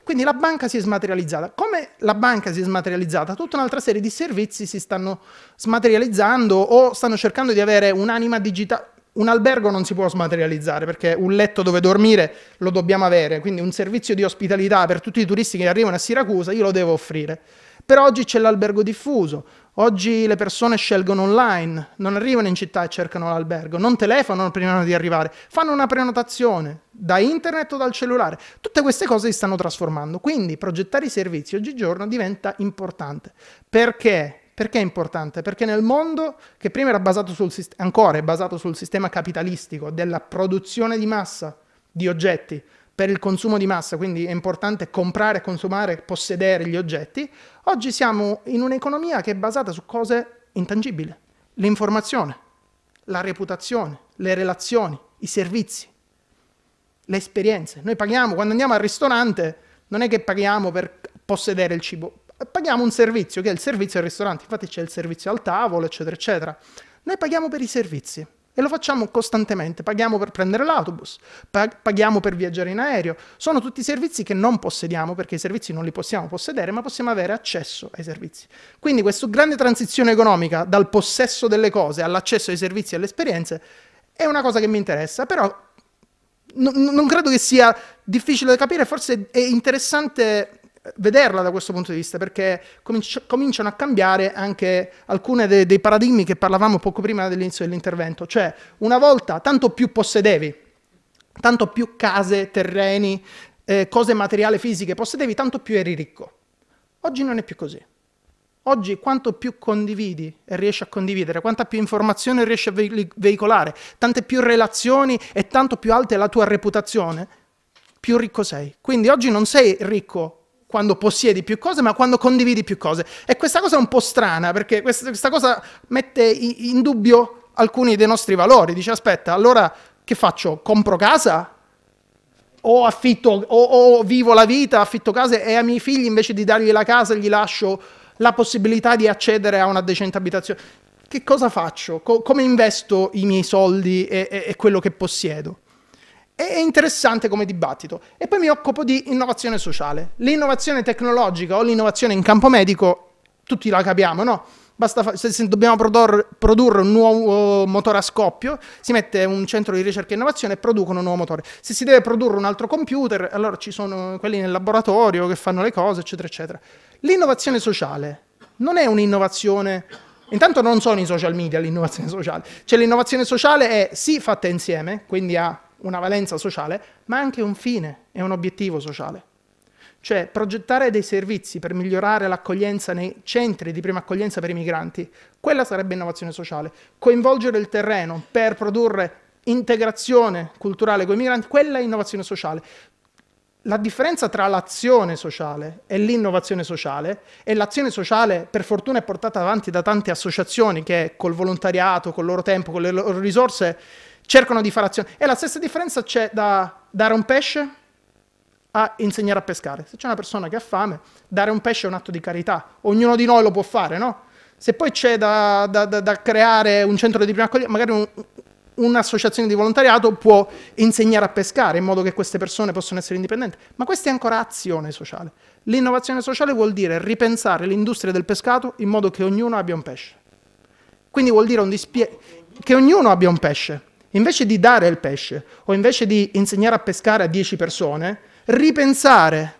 Quindi la banca si è smaterializzata. Come la banca si è smaterializzata? Tutta un'altra serie di servizi si stanno smaterializzando o stanno cercando di avere un'anima digitale. Un albergo non si può smaterializzare perché un letto dove dormire lo dobbiamo avere, quindi un servizio di ospitalità per tutti i turisti che arrivano a Siracusa io lo devo offrire. Per oggi c'è l'albergo diffuso, Oggi le persone scelgono online, non arrivano in città e cercano l'albergo, non telefonano prima di arrivare, fanno una prenotazione da internet o dal cellulare. Tutte queste cose si stanno trasformando, quindi progettare i servizi oggigiorno diventa importante. Perché? Perché è importante? Perché nel mondo che prima era basato sul, ancora è basato sul sistema capitalistico della produzione di massa di oggetti, per il consumo di massa, quindi è importante comprare, consumare, possedere gli oggetti, oggi siamo in un'economia che è basata su cose intangibili, l'informazione, la reputazione, le relazioni, i servizi, le esperienze. Noi paghiamo, quando andiamo al ristorante, non è che paghiamo per possedere il cibo, paghiamo un servizio, che è il servizio al ristorante, infatti c'è il servizio al tavolo, eccetera, eccetera. Noi paghiamo per i servizi. E lo facciamo costantemente, paghiamo per prendere l'autobus, paghiamo per viaggiare in aereo, sono tutti servizi che non possediamo perché i servizi non li possiamo possedere, ma possiamo avere accesso ai servizi. Quindi questa grande transizione economica dal possesso delle cose all'accesso ai servizi e alle esperienze è una cosa che mi interessa, però non credo che sia difficile da capire, forse è interessante vederla da questo punto di vista perché cominci- cominciano a cambiare anche alcuni de- dei paradigmi che parlavamo poco prima dell'inizio dell'intervento, cioè una volta tanto più possedevi, tanto più case, terreni, eh, cose materiali fisiche possedevi, tanto più eri ricco. Oggi non è più così. Oggi quanto più condividi e riesci a condividere, quanta più informazione riesci a ve- veicolare, tante più relazioni e tanto più alta è la tua reputazione, più ricco sei. Quindi oggi non sei ricco quando possiedi più cose, ma quando condividi più cose. E questa cosa è un po' strana, perché questa, questa cosa mette in dubbio alcuni dei nostri valori. Dice, aspetta, allora che faccio? Compro casa? O affitto, o, o vivo la vita, affitto case e ai miei figli invece di dargli la casa gli lascio la possibilità di accedere a una decente abitazione. Che cosa faccio? Co- come investo i miei soldi e, e, e quello che possiedo? è interessante come dibattito. E poi mi occupo di innovazione sociale. L'innovazione tecnologica o l'innovazione in campo medico, tutti la capiamo, no? Basta se, se dobbiamo produrre, produrre, un nuovo motore a scoppio, si mette un centro di ricerca e innovazione e producono un nuovo motore. Se si deve produrre un altro computer, allora ci sono quelli nel laboratorio che fanno le cose, eccetera, eccetera. L'innovazione sociale non è un'innovazione Intanto non sono i social media l'innovazione sociale, cioè l'innovazione sociale è sì fatta insieme, quindi ha una valenza sociale, ma anche un fine e un obiettivo sociale. Cioè progettare dei servizi per migliorare l'accoglienza nei centri di prima accoglienza per i migranti, quella sarebbe innovazione sociale. Coinvolgere il terreno per produrre integrazione culturale con i migranti, quella è innovazione sociale. La differenza tra l'azione sociale e l'innovazione sociale e l'azione sociale per fortuna è portata avanti da tante associazioni che col volontariato, col loro tempo, con le loro risorse cercano di fare azione. E la stessa differenza c'è da dare un pesce a insegnare a pescare. Se c'è una persona che ha fame, dare un pesce è un atto di carità. Ognuno di noi lo può fare, no? Se poi c'è da, da, da, da creare un centro di prima accoglienza, magari un, un'associazione di volontariato può insegnare a pescare in modo che queste persone possano essere indipendenti. Ma questa è ancora azione sociale. L'innovazione sociale vuol dire ripensare l'industria del pescato in modo che ognuno abbia un pesce. Quindi vuol dire che ognuno abbia un pesce invece di dare il pesce o invece di insegnare a pescare a 10 persone, ripensare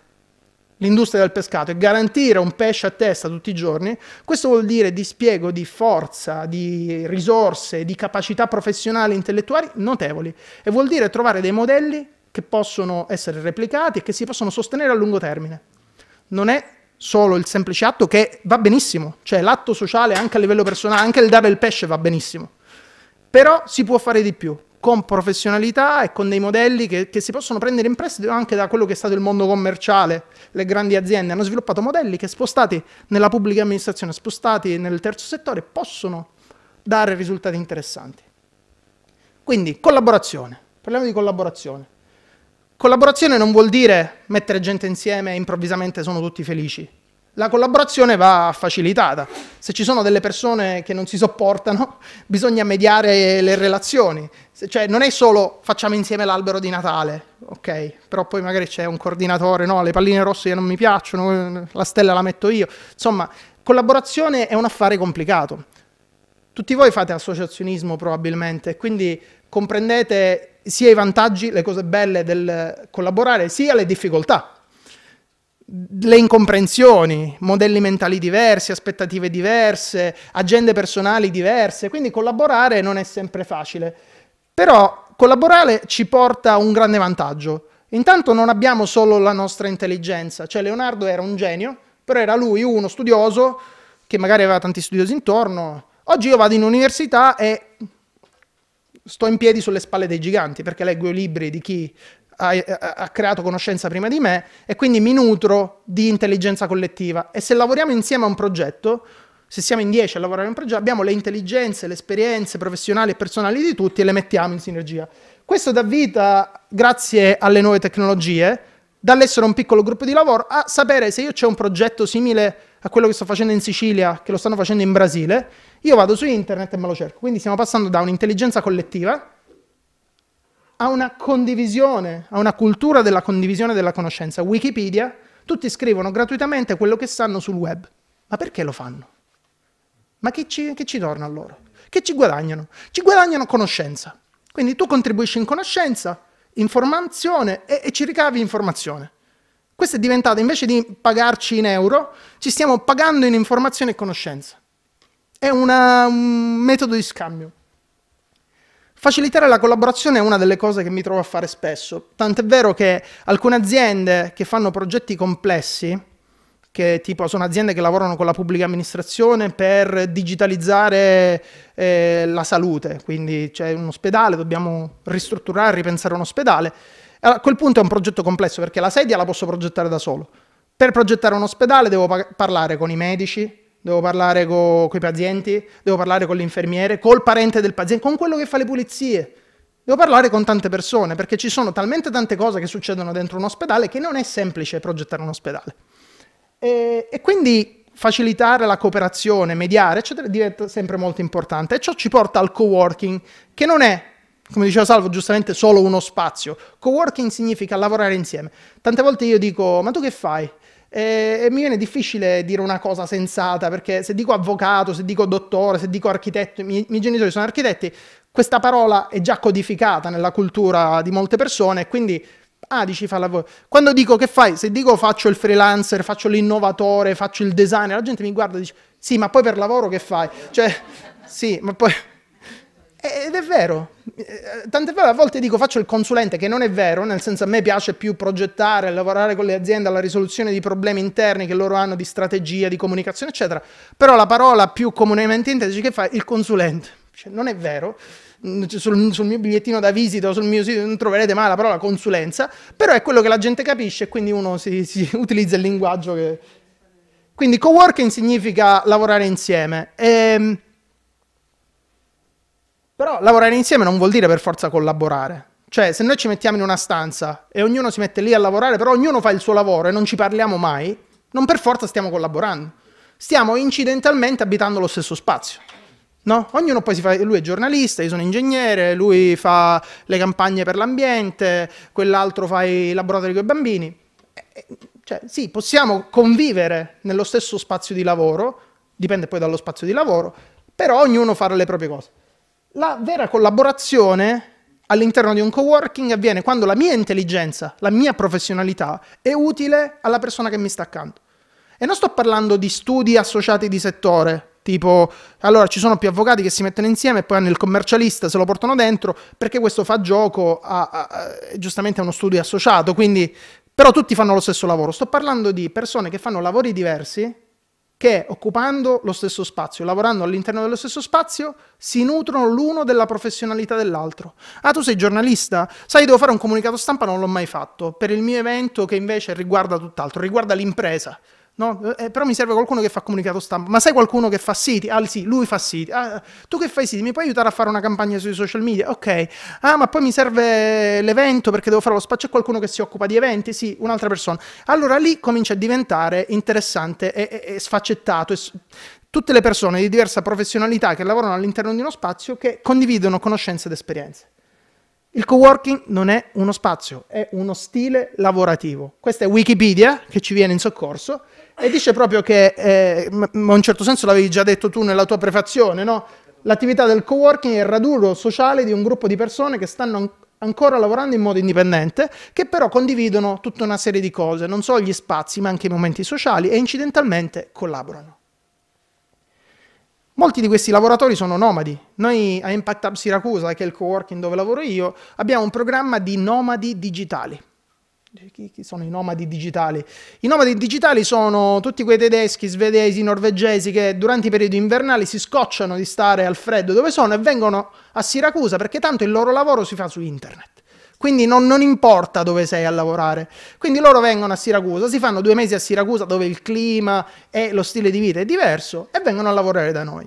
l'industria del pescato e garantire un pesce a testa tutti i giorni, questo vuol dire dispiego di forza, di risorse, di capacità professionali e intellettuali notevoli e vuol dire trovare dei modelli che possono essere replicati e che si possono sostenere a lungo termine. Non è solo il semplice atto che va benissimo, cioè l'atto sociale anche a livello personale, anche il dare il pesce va benissimo però si può fare di più con professionalità e con dei modelli che, che, si possono prendere in prestito anche da quello che è stato il mondo commerciale. Le grandi aziende hanno sviluppato modelli che spostati nella pubblica amministrazione, spostati nel terzo settore, possono dare risultati interessanti. Quindi collaborazione, parliamo di collaborazione. Collaborazione non vuol dire mettere gente insieme e improvvisamente sono tutti felici la collaborazione va facilitata. Se ci sono delle persone che non si sopportano, bisogna mediare le relazioni. Se, cioè, non è solo facciamo insieme l'albero di Natale, ok? Però poi magari c'è un coordinatore, no, le palline rosse non mi piacciono, la stella la metto io. Insomma, collaborazione è un affare complicato. Tutti voi fate associazionismo probabilmente, quindi comprendete sia i vantaggi, le cose belle del collaborare, sia le difficoltà le incomprensioni, modelli mentali diversi, aspettative diverse, agende personali diverse, quindi collaborare non è sempre facile. Però collaborare ci porta un grande vantaggio. Intanto non abbiamo solo la nostra intelligenza, cioè Leonardo era un genio, però era lui uno studioso che magari aveva tanti studiosi intorno. Oggi io vado in università e sto in piedi sulle spalle dei giganti perché leggo i libri di chi eh, ha, ha, creato conoscenza prima di me e quindi mi nutro di intelligenza collettiva. E se lavoriamo insieme a un progetto, se siamo in 10 a lavorare in un progetto, abbiamo le intelligenze, le esperienze professionali e personali di tutti e le mettiamo in sinergia. Questo dà vita, grazie alle nuove tecnologie, dall'essere un piccolo gruppo di lavoro a sapere se io c'è un progetto simile a quello che sto facendo in Sicilia, che lo stanno facendo in Brasile, io vado su internet e me lo cerco. Quindi stiamo passando da un'intelligenza collettiva a una condivisione, a una cultura della condivisione della conoscenza. Wikipedia, tutti scrivono gratuitamente quello che sanno sul web. Ma perché lo fanno? Ma che ci, che ci torna a loro? Che ci guadagnano? Ci guadagnano conoscenza. Quindi tu contribuisci in conoscenza, informazione e, e ci ricavi informazione. Questo è diventato, invece di pagarci in euro, ci stiamo pagando in informazione e conoscenza. È una, un metodo di scambio. Facilitare la collaborazione è una delle cose che mi trovo a fare spesso, tant'è vero che alcune aziende che fanno progetti complessi, che tipo sono aziende che lavorano con la pubblica amministrazione per digitalizzare eh, la salute, quindi c'è un ospedale, dobbiamo ristrutturare, ripensare un ospedale, a quel punto è un progetto complesso perché la sedia la posso progettare da solo. Per progettare un ospedale devo parlare con i medici, devo parlare con i pazienti, devo parlare con l'infermiere, col parente del paziente, con quello che fa le pulizie. Devo parlare con tante persone perché ci sono talmente tante cose che succedono dentro un ospedale che non è semplice progettare un ospedale. E, e quindi facilitare la cooperazione, mediare, eccetera, diventa sempre molto importante. E ciò ci porta al co-working, che non è come diceva Salvo, giustamente solo uno spazio. Co-working significa lavorare insieme. Tante volte io dico, ma tu che fai? E, e mi viene difficile dire una cosa sensata, perché se dico avvocato, se dico dottore, se dico architetto, i miei, miei genitori sono architetti, questa parola è già codificata nella cultura di molte persone, quindi ah, dici fa lavoro. Quando dico che fai, se dico faccio il freelancer, faccio l'innovatore, faccio il designer, la gente mi guarda e dice sì, ma poi per lavoro che fai? Cioè, sì, ma poi ed è vero, eh, tante volte a volte dico faccio il consulente, che non è vero, nel senso a me piace più progettare, lavorare con le aziende alla risoluzione di problemi interni che loro hanno di strategia, di comunicazione, eccetera, però la parola più comunemente intesa che fa il consulente, cioè, non è vero, mm, sul, sul, mio bigliettino da visita o sul mio sito non troverete mai la parola consulenza, però è quello che la gente capisce e quindi uno si, si utilizza il linguaggio che... Quindi co-working significa lavorare insieme. E, ehm, però lavorare insieme non vuol dire per forza collaborare. Cioè, se noi ci mettiamo in una stanza e ognuno si mette lì a lavorare, però ognuno fa il suo lavoro e non ci parliamo mai, non per forza stiamo collaborando. Stiamo incidentalmente abitando lo stesso spazio. No? Ognuno poi si fa, lui è giornalista, io sono ingegnere, lui fa le campagne per l'ambiente, quell'altro fa i laboratori con i bambini. Eh, cioè, sì, possiamo convivere nello stesso spazio di lavoro, dipende poi dallo spazio di lavoro, però ognuno farà le proprie cose. La vera collaborazione all'interno di un coworking avviene quando la mia intelligenza, la mia professionalità è utile alla persona che mi sta accanto. E non sto parlando di studi associati di settore, tipo allora ci sono più avvocati che si mettono insieme e poi hanno il commercialista, se lo portano dentro, perché questo fa gioco a, a, a, giustamente uno studio associato, quindi però tutti fanno lo stesso lavoro. Sto parlando di persone che fanno lavori diversi che occupando lo stesso spazio, lavorando all'interno dello stesso spazio, si nutrono l'uno della professionalità dell'altro. Ah, tu sei giornalista? Sai, devo fare un comunicato stampa, non l'ho mai fatto, per il mio evento che invece riguarda tutt'altro, riguarda l'impresa. No? Eh, però mi serve qualcuno che fa comunicato stampa. Ma sai qualcuno che fa siti? Ah, sì, lui fa siti. Ah, tu che fai siti? Mi puoi aiutare a fare una campagna sui social media? Ok. Ah, ma poi mi serve l'evento perché devo fare lo spazio. C'è qualcuno che si occupa di eventi? Sì, un'altra persona. Allora lì comincia a diventare interessante e, e, e sfaccettato. E, tutte le persone di diversa professionalità che lavorano all'interno di uno spazio che condividono conoscenze ed esperienze. Il coworking non è uno spazio, è uno stile lavorativo. Questa è Wikipedia che ci viene in soccorso e dice proprio che, eh, ma in un certo senso l'avevi già detto tu nella tua prefazione, no? L'attività del coworking è il raduro sociale di un gruppo di persone che stanno an- ancora lavorando in modo indipendente, che però condividono tutta una serie di cose, non solo gli spazi, ma anche i momenti sociali e incidentalmente collaborano. Molti di questi lavoratori sono nomadi. Noi a Impact Hub Siracusa, che è il coworking dove lavoro io, abbiamo un programma di nomadi digitali. Cioè, chi, chi sono i nomadi digitali? I nomadi digitali sono tutti quei tedeschi, svedesi, norvegesi che durante i periodi invernali si scocciano di stare al freddo dove sono e vengono a Siracusa perché tanto il loro lavoro si fa su internet. Quindi non, non importa dove sei a lavorare. Quindi loro vengono a Siracusa, si fanno due mesi a Siracusa dove il clima e lo stile di vita è diverso e vengono a lavorare da noi.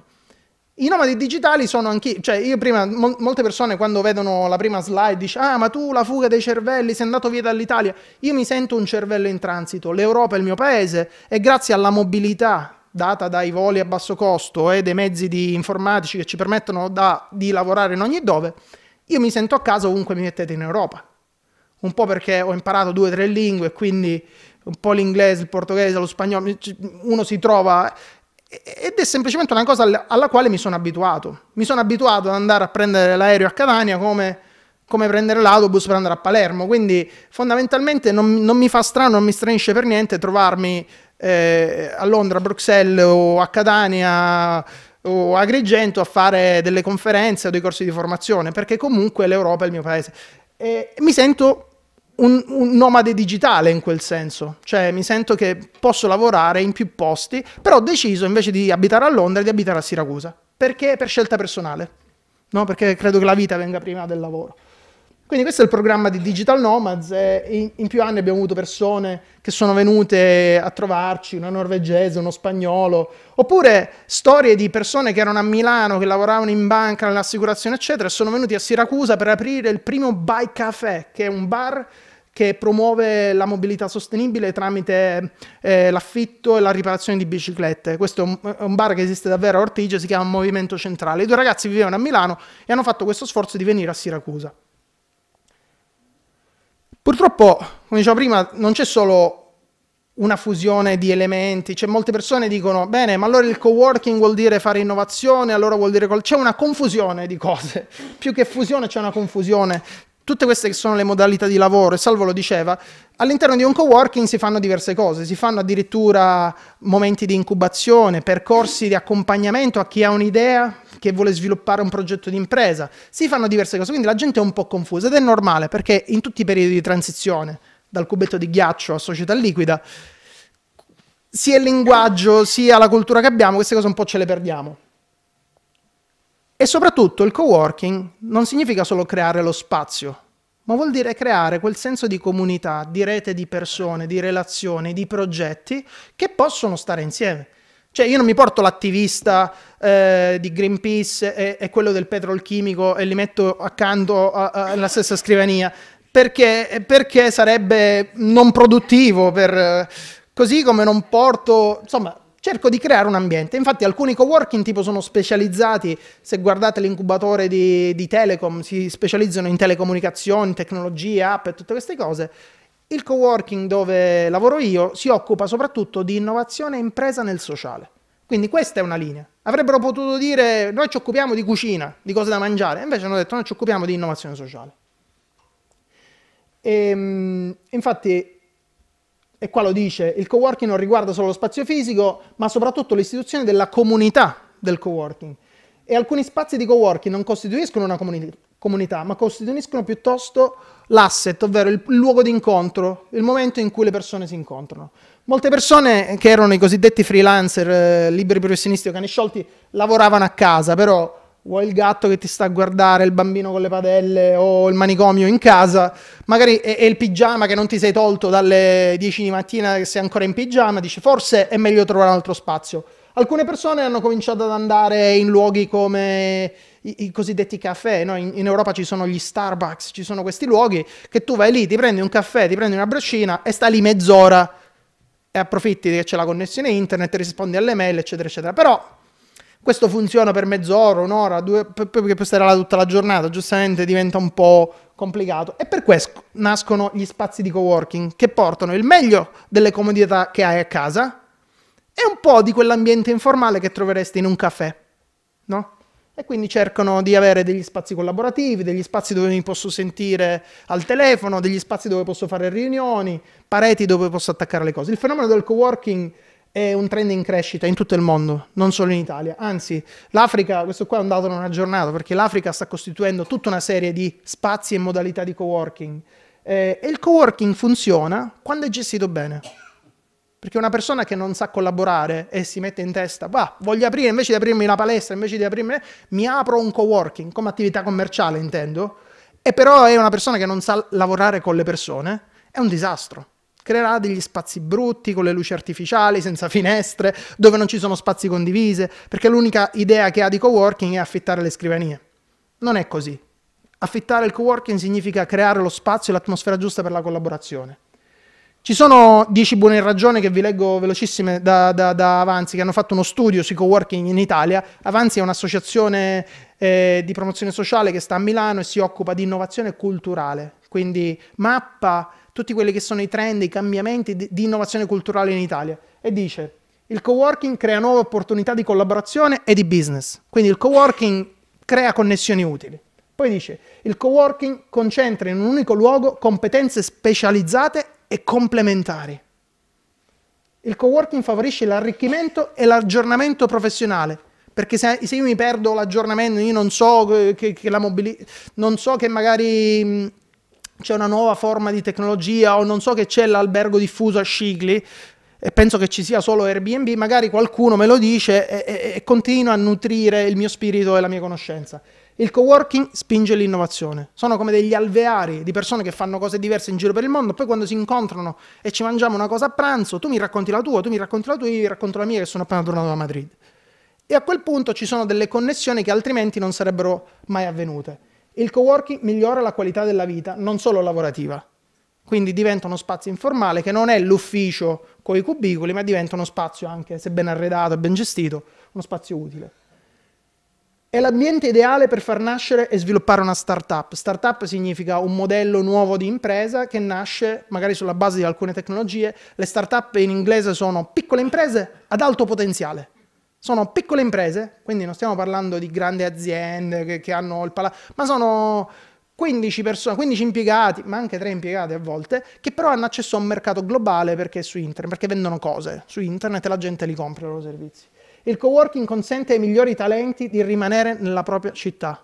I nomadi digitali sono anche, cioè io prima, mol molte persone quando vedono la prima slide dicono ah ma tu la fuga dei cervelli sei andato via dall'Italia, io mi sento un cervello in transito, l'Europa è il mio paese e grazie alla mobilità data dai voli a basso costo e dei mezzi di informatici che ci permettono da, di lavorare in ogni dove, io mi sento a casa ovunque mi mettete in Europa, un po' perché ho imparato due o tre lingue, quindi un po' l'inglese, il portoghese, lo spagnolo, uno si trova ed è semplicemente una cosa alla quale mi sono abituato. Mi sono abituato ad andare a prendere l'aereo a Catania come, come prendere l'autobus per andare a Palermo, quindi fondamentalmente non, non mi fa strano, non mi stranisce per niente trovarmi eh, a Londra, a Bruxelles o a Catania o a Agrigento a fare delle conferenze o dei corsi di formazione, perché comunque l'Europa è il mio paese. E mi sento un, un, nomade digitale in quel senso, cioè mi sento che posso lavorare in più posti, però ho deciso invece di abitare a Londra e di abitare a Siracusa, perché per scelta personale, no? perché credo che la vita venga prima del lavoro. Quindi questo è il programma di Digital Nomads e in, in, più anni abbiamo avuto persone che sono venute a trovarci, una norvegese, uno spagnolo, oppure storie di persone che erano a Milano, che lavoravano in banca, nell'assicurazione, eccetera, e sono venuti a Siracusa per aprire il primo Bike Café, che è un bar che promuove la mobilità sostenibile tramite eh, l'affitto e la riparazione di biciclette. Questo è un, un bar che esiste davvero a Ortigia, si chiama Movimento Centrale. I due ragazzi vivevano a Milano e hanno fatto questo sforzo di venire a Siracusa. Purtroppo, come dicevo prima, non c'è solo una fusione di elementi. C'è molte persone dicono: Bene, ma allora il co-working vuol dire fare innovazione, allora vuol dire. C'è una confusione di cose. Più che fusione, c'è una confusione. Tutte queste che sono le modalità di lavoro, e Salvo lo diceva, all'interno di un co-working si fanno diverse cose, si fanno addirittura momenti di incubazione, percorsi di accompagnamento a chi ha un'idea che vuole sviluppare un progetto di impresa. Si fanno diverse cose, quindi la gente è un po' confusa ed è normale perché in tutti i periodi di transizione, dal cubetto di ghiaccio a società liquida, sia il linguaggio sia la cultura che abbiamo, queste cose un po' ce le perdiamo. E soprattutto il co-working non significa solo creare lo spazio, ma vuol dire creare quel senso di comunità, di rete di persone, di relazioni, di progetti che possono stare insieme. Cioè io non mi porto l'attivista eh, di Greenpeace e, e, quello del petrolchimico e li metto accanto alla stessa scrivania perché, perché sarebbe non produttivo per, così come non porto, insomma, cerco di creare un ambiente. Infatti alcuni coworking tipo sono specializzati, se guardate l'incubatore di, di Telecom, si specializzano in telecomunicazioni, tecnologie, app e tutte queste cose. Il coworking dove lavoro io si occupa soprattutto di innovazione e impresa nel sociale. Quindi questa è una linea. Avrebbero potuto dire noi ci occupiamo di cucina, di cose da mangiare, invece hanno detto noi ci occupiamo di innovazione sociale. E, ehm, infatti, e qua lo dice, il coworking non riguarda solo lo spazio fisico, ma soprattutto l'istituzione della comunità del coworking. E alcuni spazi di coworking non costituiscono una comuni- comunità, ma costituiscono piuttosto l'asset, ovvero il luogo di incontro, il momento in cui le persone si incontrano. Molte persone che erano i cosiddetti freelancer, eh, liberi professionisti o cani sciolti, lavoravano a casa, però vuoi il gatto che ti sta a guardare, il bambino con le padelle o il manicomio in casa, magari è, è il pigiama che non ti sei tolto dalle 10 di mattina che sei ancora in pigiama, dici forse è meglio trovare un altro spazio. Alcune persone hanno cominciato ad andare in luoghi come i, i cosiddetti caffè, no? in, in, Europa ci sono gli Starbucks, ci sono questi luoghi che tu vai lì, ti prendi un caffè, ti prendi una broscina e sta lì mezz'ora e approfitti che c'è la connessione internet, rispondi alle mail, eccetera, eccetera. Però questo funziona per mezz'ora, un'ora, due, poi perché puoi stare là tutta la giornata, giustamente diventa un po' complicato. E per questo nascono gli spazi di coworking che portano il meglio delle comodità che hai a casa e un po' di quell'ambiente informale che troveresti in un caffè, no? e quindi cercano di avere degli spazi collaborativi, degli spazi dove mi posso sentire al telefono, degli spazi dove posso fare riunioni, pareti dove posso attaccare le cose. Il fenomeno del coworking è un trend in crescita in tutto il mondo, non solo in Italia. Anzi, l'Africa, questo qua è un dato non aggiornato, perché l'Africa sta costituendo tutta una serie di spazi e modalità di coworking. Eh, e il coworking funziona quando è gestito bene. Perché una persona che non sa collaborare e si mette in testa, bah, voglio aprire, invece di aprirmi la palestra, invece di aprirmi, mi apro un coworking, come attività commerciale intendo, e però è una persona che non sa lavorare con le persone, è un disastro. Creerà degli spazi brutti, con le luci artificiali, senza finestre, dove non ci sono spazi condivise, perché l'unica idea che ha di coworking è affittare le scrivanie. Non è così. Affittare il coworking significa creare lo spazio e l'atmosfera giusta per la collaborazione. Ci sono 10 buone ragioni che vi leggo velocissime da, da, da, Avanzi, che hanno fatto uno studio sui coworking in Italia. Avanzi è un'associazione eh, di promozione sociale che sta a Milano e si occupa di innovazione culturale, quindi mappa tutti quelli che sono i trend, i cambiamenti di, di innovazione culturale in Italia e dice il coworking crea nuove opportunità di collaborazione e di business, quindi il coworking crea connessioni utili. Poi dice, il coworking concentra in un unico luogo competenze specializzate e complementari. Il coworking favorisce l'arricchimento e l'aggiornamento professionale, perché se, se, io mi perdo l'aggiornamento, io non so che, che la mobilità, non so che magari mm, c'è una nuova forma di tecnologia o non so che c'è l'albergo diffuso a Scigli e penso che ci sia solo Airbnb, magari qualcuno me lo dice e, e, e continua a nutrire il mio spirito e la mia conoscenza. Il coworking spinge l'innovazione. Sono come degli alveari di persone che fanno cose diverse in giro per il mondo, poi quando si incontrano e ci mangiamo una cosa a pranzo, tu mi racconti la tua, tu mi racconti la tua, io vi racconto la mia che sono appena tornato da Madrid. E a quel punto ci sono delle connessioni che altrimenti non sarebbero mai avvenute. Il coworking migliora la qualità della vita, non solo lavorativa. Quindi diventa uno spazio informale che non è l'ufficio con i cubicoli, ma diventa uno spazio anche, se ben arredato e ben gestito, uno spazio utile. È l'ambiente ideale per far nascere e sviluppare una startup. Startup significa un modello nuovo di impresa che nasce magari sulla base di alcune tecnologie. Le startup in inglese sono piccole imprese ad alto potenziale. Sono piccole imprese, quindi non stiamo parlando di grandi aziende che, che hanno il palazzo, ma sono 15 persone, 15 impiegati, ma anche 3 impiegati a volte, che però hanno accesso a un mercato globale perché è su internet, perché vendono cose. Su internet la gente li compra i loro servizi. Il coworking consente ai migliori talenti di rimanere nella propria città,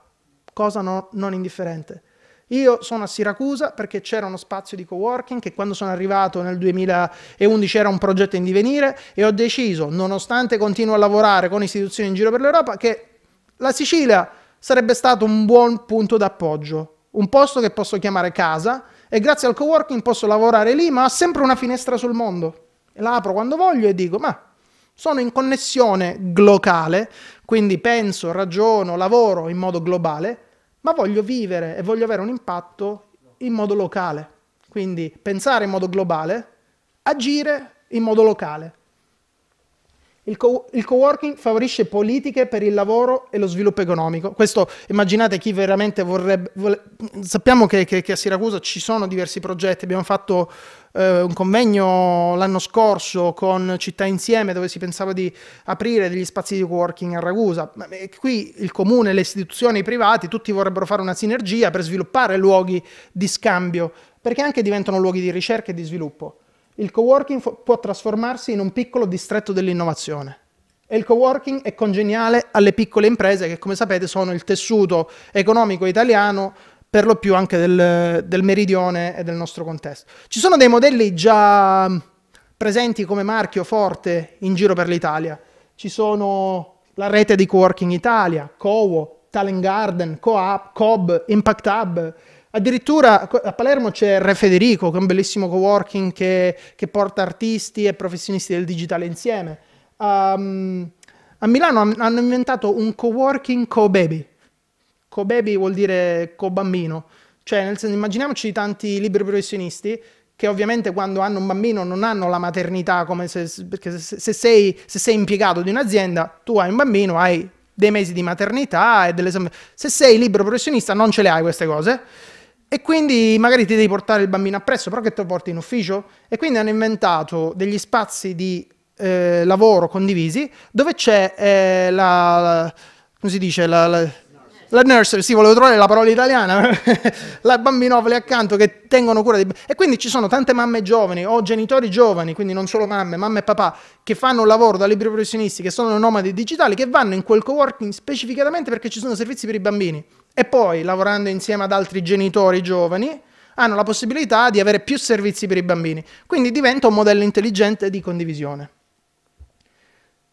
cosa no, non indifferente. Io sono a Siracusa perché c'era uno spazio di coworking che quando sono arrivato nel 2011 era un progetto in divenire e ho deciso, nonostante continuo a lavorare con istituzioni in giro per l'Europa, che la Sicilia sarebbe stato un buon punto d'appoggio, un posto che posso chiamare casa e grazie al coworking posso lavorare lì, ma ho sempre una finestra sul mondo. La apro quando voglio e dico, ma sono in connessione globale, quindi penso, ragiono, lavoro in modo globale, ma voglio vivere e voglio avere un impatto in modo locale. Quindi pensare in modo globale, agire in modo locale. Il, co- il co-working favorisce politiche per il lavoro e lo sviluppo economico. Questo immaginate chi veramente vorrebbe... Vole... Sappiamo che, che, che a Siracusa ci sono diversi progetti, abbiamo fatto eh, un convegno l'anno scorso con Città Insieme dove si pensava di aprire degli spazi di working a Ragusa. E eh, qui il comune, le istituzioni, i privati, tutti vorrebbero fare una sinergia per sviluppare luoghi di scambio, perché anche diventano luoghi di ricerca e di sviluppo. Il coworking può trasformarsi in un piccolo distretto dell'innovazione. E il coworking è congeniale alle piccole imprese che, come sapete, sono il tessuto economico italiano per lo più anche del, del meridione e del nostro contesto. Ci sono dei modelli già presenti come marchio forte in giro per l'Italia. Ci sono la rete di Coworking Italia, Cowo, Talent Garden, Coop, Cob, Impact Hub. Addirittura a Palermo c'è Re Federico, che è un bellissimo coworking che, che porta artisti e professionisti del digitale insieme. Um, a Milano hanno inventato un coworking co-baby, Co-baby vuol dire co-bambino. Cioè, nel senso, immaginiamoci tanti liberi professionisti che ovviamente quando hanno un bambino non hanno la maternità, come se, perché se, se, sei, se sei impiegato di un'azienda, tu hai un bambino, hai dei mesi di maternità e delle... Se sei libero professionista non ce le hai queste cose. E quindi magari ti devi portare il bambino appresso, però che te lo porti in ufficio? E quindi hanno inventato degli spazi di eh, lavoro condivisi dove c'è eh, la, la... come si dice? La, la la nursery, sì, volevo trovare la parola italiana, la bambinofile accanto che tengono cura di... E quindi ci sono tante mamme giovani o genitori giovani, quindi non solo mamme, mamme e papà, che fanno un lavoro da libri professionisti, che sono nomadi digitali, che vanno in quel coworking specificatamente perché ci sono servizi per i bambini. E poi, lavorando insieme ad altri genitori giovani, hanno la possibilità di avere più servizi per i bambini. Quindi diventa un modello intelligente di condivisione.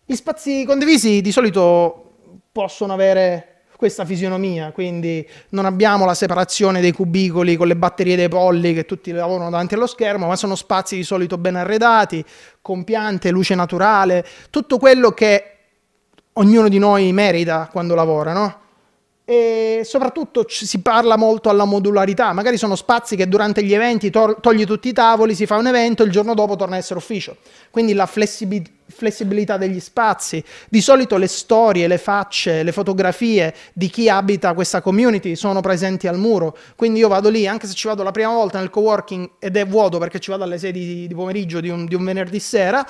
Gli spazi condivisi di solito possono avere questa fisionomia, quindi non abbiamo la separazione dei cubicoli con le batterie dei polli che tutti lavorano davanti allo schermo, ma sono spazi di solito ben arredati, con piante, luce naturale, tutto quello che ognuno di noi merita quando lavora, no? e soprattutto c- si parla molto alla modularità, magari sono spazi che durante gli eventi to- togli tutti i tavoli, si fa un evento, il giorno dopo torna a essere ufficio, quindi la flessibi- flessibilità degli spazi, di solito le storie, le facce, le fotografie di chi abita questa community sono presenti al muro, quindi io vado lì, anche se ci vado la prima volta nel coworking ed è vuoto perché ci vado alle 6 di, di pomeriggio di un, di un venerdì sera,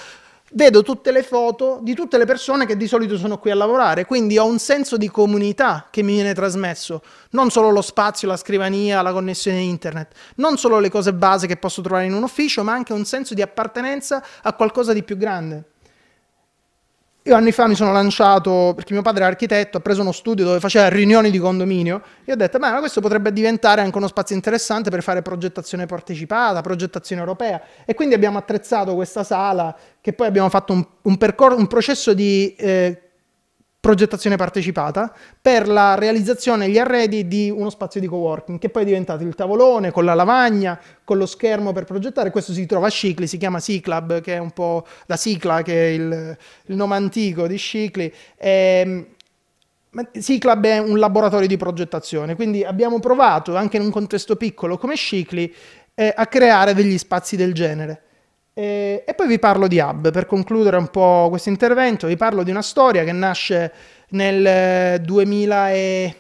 vedo tutte le foto di tutte le persone che di solito sono qui a lavorare, quindi ho un senso di comunità che mi viene trasmesso, non solo lo spazio, la scrivania, la connessione internet, non solo le cose base che posso trovare in un ufficio, ma anche un senso di appartenenza a qualcosa di più grande. Io anni fa mi sono lanciato, perché mio padre è architetto, ha preso uno studio dove faceva riunioni di condominio e ho detto, beh, ma questo potrebbe diventare anche uno spazio interessante per fare progettazione partecipata, progettazione europea. E quindi abbiamo attrezzato questa sala che poi abbiamo fatto un, un, percor- un processo di... Eh, progettazione partecipata per la realizzazione e gli arredi di uno spazio di coworking che poi è diventato il tavolone con la lavagna, con lo schermo per progettare. Questo si trova a Scicli, si chiama Ciclab, che è un po' la Cicla, che è il, il nome antico di Scicli. E, ehm, Ciclab è un laboratorio di progettazione, quindi abbiamo provato anche in un contesto piccolo come Scicli eh, a creare degli spazi del genere. E, eh, e poi vi parlo di Hub, per concludere un po' questo intervento, vi parlo di una storia che nasce nel 2010,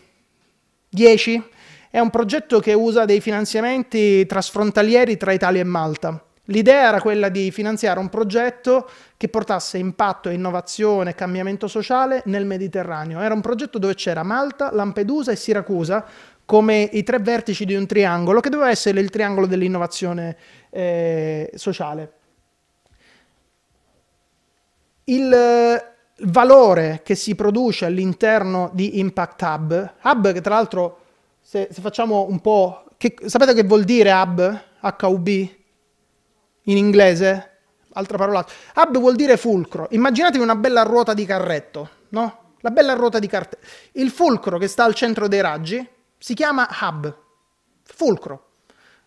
eh, è un progetto che usa dei finanziamenti trasfrontalieri tra Italia e Malta. L'idea era quella di finanziare un progetto che portasse impatto, innovazione e cambiamento sociale nel Mediterraneo. Era un progetto dove c'era Malta, Lampedusa e Siracusa come i tre vertici di un triangolo che doveva essere il triangolo dell'innovazione eh, sociale il eh, valore che si produce all'interno di Impact Hub, Hub che tra l'altro, se, se facciamo un po'... Che, sapete che vuol dire Hub? HUB? In inglese? Altra parola. Hub vuol dire fulcro. Immaginatevi una bella ruota di carretto, no? La bella ruota di carretto, Il fulcro che sta al centro dei raggi si chiama Hub. Fulcro.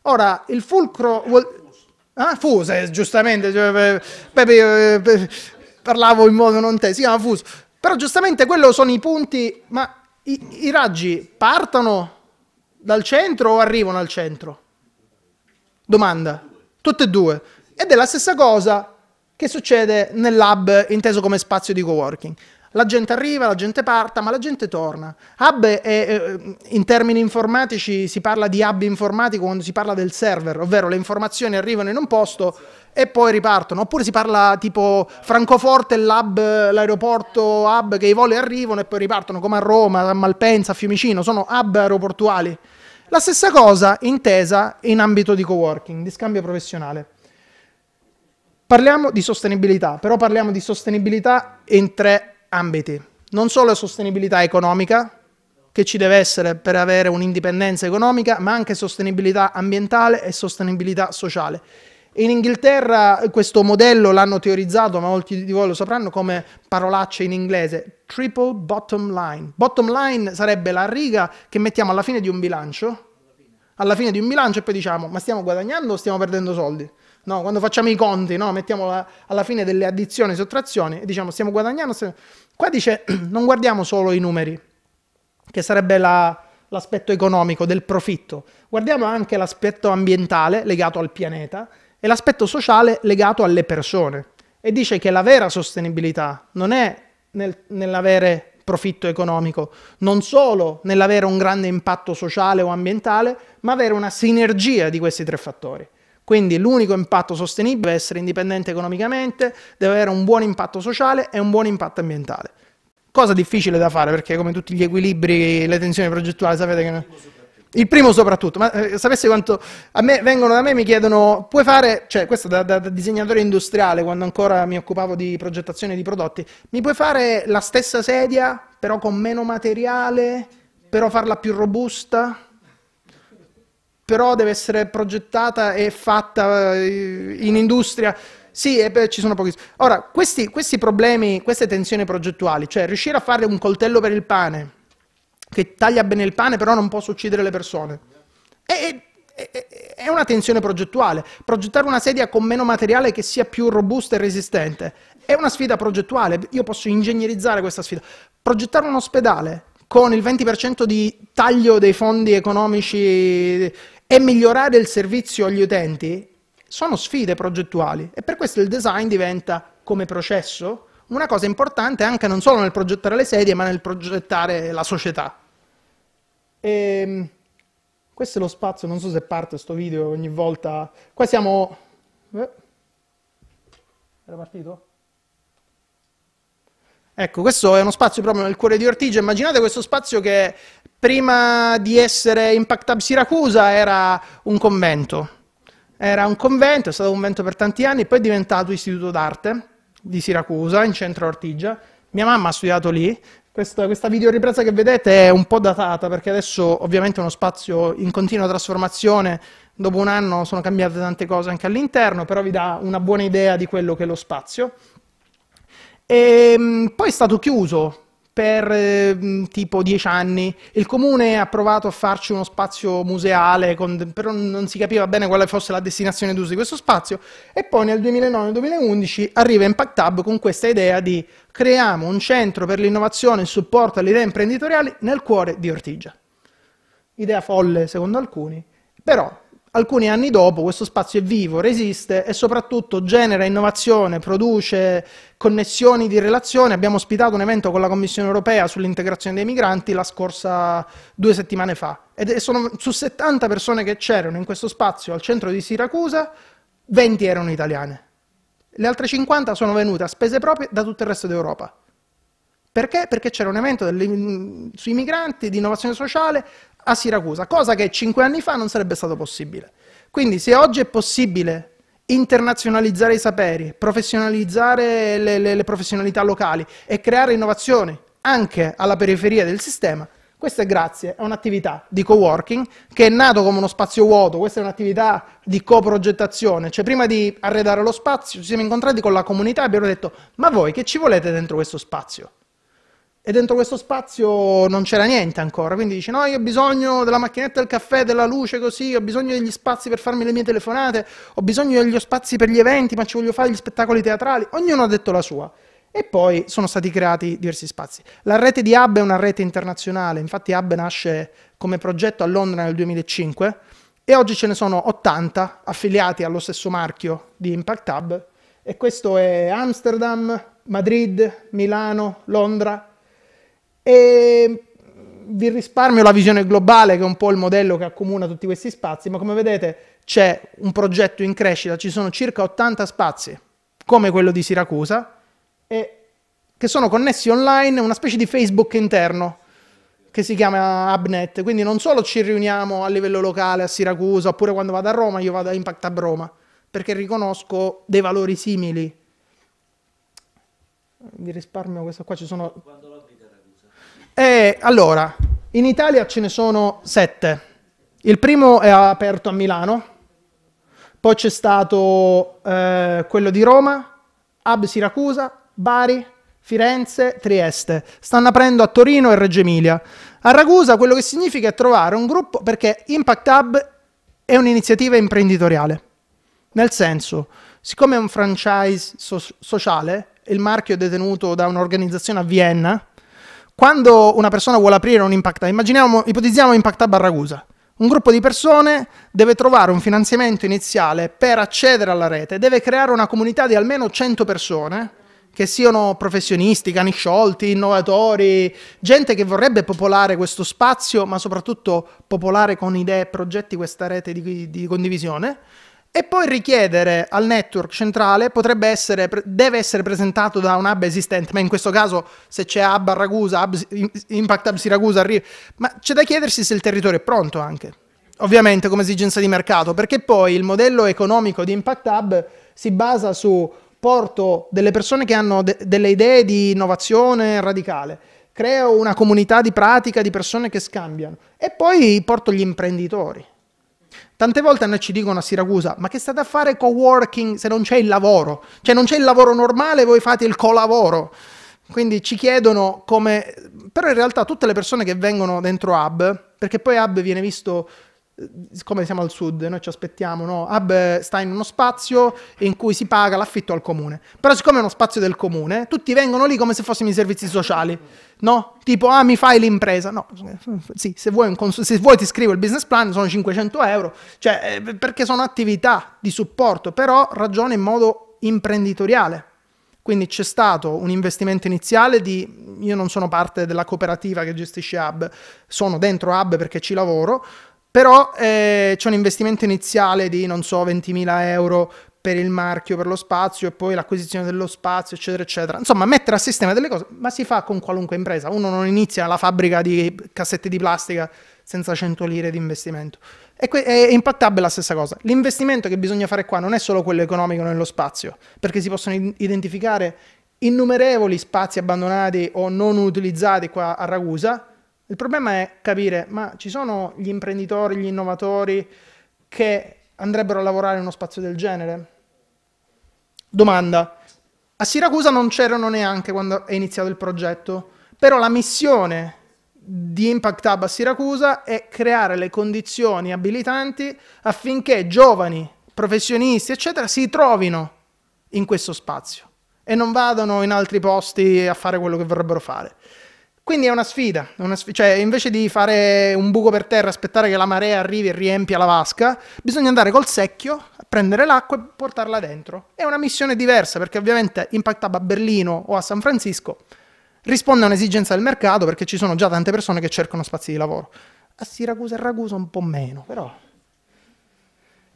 Ora, il fulcro vuol... Ah, fuse, eh, giustamente. Cioè, eh, Pepe, parlavo in modo non te, si chiama fuso. Però giustamente quello sono i punti, ma i, i raggi partono dal centro o arrivano al centro? Domanda. Tutte e due. Ed è la stessa cosa che succede nel lab inteso come spazio di coworking. La gente arriva, la gente parta, ma la gente torna. Hub è, è, in termini informatici si parla di hub informatico quando si parla del server, ovvero le informazioni arrivano in un posto e poi ripartono. Oppure si parla tipo Francoforte, l'hub, l'aeroporto hub che i voli arrivano e poi ripartono come a Roma, a Malpensa, a Fiumicino, sono hub aeroportuali. La stessa cosa intesa in ambito di coworking, di scambio professionale. Parliamo di sostenibilità, però parliamo di sostenibilità in tre ambiti, non solo la sostenibilità economica, che ci deve essere per avere un'indipendenza economica, ma anche sostenibilità ambientale e sostenibilità sociale. In Inghilterra eh, questo modello l'hanno teorizzato, ma molti di voi lo sapranno, come parolacce in inglese, triple bottom line. Bottom line sarebbe la riga che mettiamo alla fine di un bilancio, alla fine di un bilancio e poi diciamo ma stiamo guadagnando o stiamo perdendo soldi? no? quando facciamo i conti, no? mettiamo la, alla fine delle addizioni e sottrazioni e diciamo stiamo guadagnando. Stiamo... Qua dice non guardiamo solo i numeri, che sarebbe la, l'aspetto economico del profitto, guardiamo anche l'aspetto ambientale legato al pianeta e l'aspetto sociale legato alle persone. E dice che la vera sostenibilità non è nel, nell'avere profitto economico, non solo nell'avere un grande impatto sociale o ambientale, ma avere una sinergia di questi tre fattori. Quindi l'unico impatto sostenibile deve essere indipendente economicamente, deve avere un buon impatto sociale e un buon impatto ambientale. Cosa difficile da fare perché come tutti gli equilibri, le tensioni progettuali, sapete che... Il primo soprattutto, ma eh, sapesse quanto a me vengono da me e mi chiedono, puoi fare, cioè questo da, da, da, disegnatore industriale quando ancora mi occupavo di progettazione di prodotti, mi puoi fare la stessa sedia però con meno materiale, però farla più robusta? però deve essere progettata e fatta eh, in industria. Sì, e beh, ci sono pochi. Ora, questi, questi problemi, queste tensioni progettuali, cioè riuscire a fare un coltello per il pane, che taglia bene il pane, però non posso uccidere le persone, è, è, è una tensione progettuale. Progettare una sedia con meno materiale che sia più robusta e resistente è una sfida progettuale. Io posso ingegnerizzare questa sfida. Progettare un ospedale con il 20% di taglio dei fondi economici e migliorare il servizio agli utenti sono sfide progettuali e per questo il design diventa come processo una cosa importante anche non solo nel progettare le sedie ma nel progettare la società. E, ehm, questo è lo spazio, non so se parte sto video ogni volta. Qua siamo... Eh, era partito? Ecco, questo è uno spazio proprio nel cuore di Ortigia. Immaginate questo spazio che prima di essere Impact Hub Siracusa era un convento. Era un convento, è stato un convento per tanti anni, poi è diventato istituto d'arte di Siracusa, in centro Ortigia. Mia mamma ha studiato lì, questa, questa videoripresa che vedete è un po' datata perché adesso ovviamente è uno spazio in continua trasformazione, dopo un anno sono cambiate tante cose anche all'interno, però vi dà una buona idea di quello che è lo spazio. E, ehm, poi è stato chiuso per eh, tipo dieci anni. Il comune ha provato a farci uno spazio museale, con, però non si capiva bene quale fosse la destinazione d'uso di questo spazio. E poi nel 2009-2011 arriva Impact Hub con questa idea di creiamo un centro per l'innovazione e il supporto alle idee imprenditoriali nel cuore di Ortigia. Idea folle secondo alcuni, però alcuni anni dopo questo spazio è vivo, resiste e soprattutto genera innovazione, produce connessioni di relazione. Abbiamo ospitato un evento con la Commissione europea sull'integrazione dei migranti la scorsa due settimane fa e sono, su 70 persone che c'erano in questo spazio al centro di Siracusa, 20 erano italiane. Le altre 50 sono venute a spese proprie da tutto il resto d'Europa. Perché? Perché c'era un evento sui migranti, di innovazione sociale a Siracusa, cosa che cinque anni fa non sarebbe stato possibile. Quindi se oggi è possibile internazionalizzare i saperi, professionalizzare le, le, le professionalità locali e creare innovazioni anche alla periferia del sistema, questo è grazie a un'attività di co-working che è nato come uno spazio vuoto, questa è un'attività di coprogettazione, cioè prima di arredare lo spazio ci siamo incontrati con la comunità e abbiamo detto ma voi che ci volete dentro questo spazio? e dentro questo spazio non c'era niente ancora, quindi dice: no, io ho bisogno della macchinetta del caffè, della luce così, ho bisogno degli spazi per farmi le mie telefonate, ho bisogno degli spazi per gli eventi, ma ci voglio fare gli spettacoli teatrali, ognuno ha detto la sua. E poi sono stati creati diversi spazi. La rete di Hub è una rete internazionale, infatti Hub nasce come progetto a Londra nel 2005 e oggi ce ne sono 80 affiliati allo stesso marchio di Impact Hub e questo è Amsterdam, Madrid, Milano, Londra, e mm, vi risparmio la visione globale che è un po' il modello che accomuna tutti questi spazi, ma come vedete c'è un progetto in crescita, ci sono circa 80 spazi, come quello di Siracusa, e che sono connessi online, una specie di Facebook interno che si chiama Abnet, quindi non solo ci riuniamo a livello locale a Siracusa, oppure quando vado a Roma io vado a Impact a Roma, perché riconosco dei valori simili. Vi risparmio questo qua, ci sono... Quando e eh, allora, in Italia ce ne sono sette. Il primo è aperto a Milano, poi c'è stato eh, quello di Roma, Ab Siracusa, Bari, Firenze, Trieste. Stanno aprendo a Torino e Reggio Emilia. A Ragusa quello che significa è trovare un gruppo perché Impact Hub è un'iniziativa imprenditoriale. Nel senso, siccome è un franchise so- sociale, il marchio è detenuto da un'organizzazione a Vienna, quando una persona vuole aprire un impact hub, immaginiamo, ipotizziamo impact hub Barragusa. Un gruppo di persone deve trovare un finanziamento iniziale per accedere alla rete, deve creare una comunità di almeno 100 persone, che siano professionisti, cani sciolti, innovatori, gente che vorrebbe popolare questo spazio, ma soprattutto popolare con idee e progetti questa rete di, di condivisione e poi richiedere al network centrale potrebbe essere, deve essere presentato da un hub esistente, ma in questo caso se c'è hub a Ragusa, hub, Impact Hub Siracusa, arriva, ma c'è da chiedersi se il territorio è pronto anche, ovviamente come esigenza di mercato, perché poi il modello economico di Impact Hub si basa su porto delle persone che hanno de delle idee di innovazione radicale, creo una comunità di pratica di persone che scambiano e poi porto gli imprenditori Tante volte a noi ci dicono a Siracusa, ma che state a fare co-working se non c'è il lavoro? Cioè non c'è il lavoro normale, voi fate il colavoro. Quindi ci chiedono come... Però in realtà tutte le persone che vengono dentro Hub, perché poi Hub viene visto siccome siamo al sud, noi ci aspettiamo, no? Hub sta in uno spazio in cui si paga l'affitto al comune. Però siccome è uno spazio del comune, tutti vengono lì come se fossimo i servizi sociali, no? Tipo, ah, mi fai l'impresa. No, sì, se vuoi, cons- se vuoi ti scrivo il business plan, sono 500 euro, cioè, eh, perché sono attività di supporto, però ragiona in modo imprenditoriale. Quindi c'è stato un investimento iniziale di, io non sono parte della cooperativa che gestisce Hub, sono dentro Hub perché ci lavoro, però eh, c'è un investimento iniziale di, non so, 20.000 euro per il marchio, per lo spazio e poi l'acquisizione dello spazio, eccetera, eccetera. Insomma, mettere a sistema delle cose, ma si fa con qualunque impresa. Uno non inizia la fabbrica di cassette di plastica senza 100 lire di investimento. E que- è impattabile la stessa cosa. L'investimento che bisogna fare qua non è solo quello economico nello spazio, perché si possono identificare innumerevoli spazi abbandonati o non utilizzati qua a Ragusa, il problema è capire, ma ci sono gli imprenditori, gli innovatori che andrebbero a lavorare in uno spazio del genere? Domanda. A Siracusa non c'erano neanche quando è iniziato il progetto, però la missione di Impact Hub a Siracusa è creare le condizioni abilitanti affinché giovani, professionisti, eccetera, si trovino in questo spazio e non vadano in altri posti a fare quello che vorrebbero fare. Quindi è una sfida, una sf- cioè invece di fare un buco per terra, aspettare che la marea arrivi e riempia la vasca, bisogna andare col secchio, prendere l'acqua e portarla dentro. È una missione diversa perché ovviamente Impact Hub a Berlino o a San Francisco risponde a un'esigenza del mercato perché ci sono già tante persone che cercano spazi di lavoro. A Siracusa e Ragusa un po' meno, però.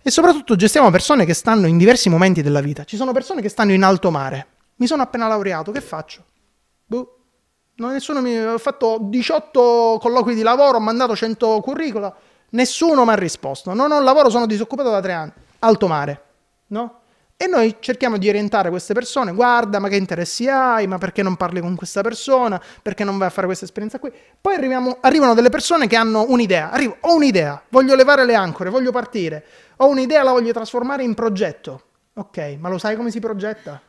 E soprattutto gestiamo persone che stanno in diversi momenti della vita. Ci sono persone che stanno in alto mare. Mi sono appena laureato, che faccio? Boh. Nessuno mi... Ho fatto 18 colloqui di lavoro, ho mandato 100 curricula, nessuno mi ha risposto. Non ho lavoro, sono disoccupato da tre anni. Alto mare, no? E noi cerchiamo di orientare queste persone, guarda, ma che interessi hai, ma perché non parli con questa persona, perché non vai a fare questa esperienza qui. Poi arriviamo, arrivano delle persone che hanno un'idea, Arrivo, ho un'idea, voglio levare le ancore, voglio partire, ho un'idea, la voglio trasformare in progetto. Ok, ma lo sai come si progetta?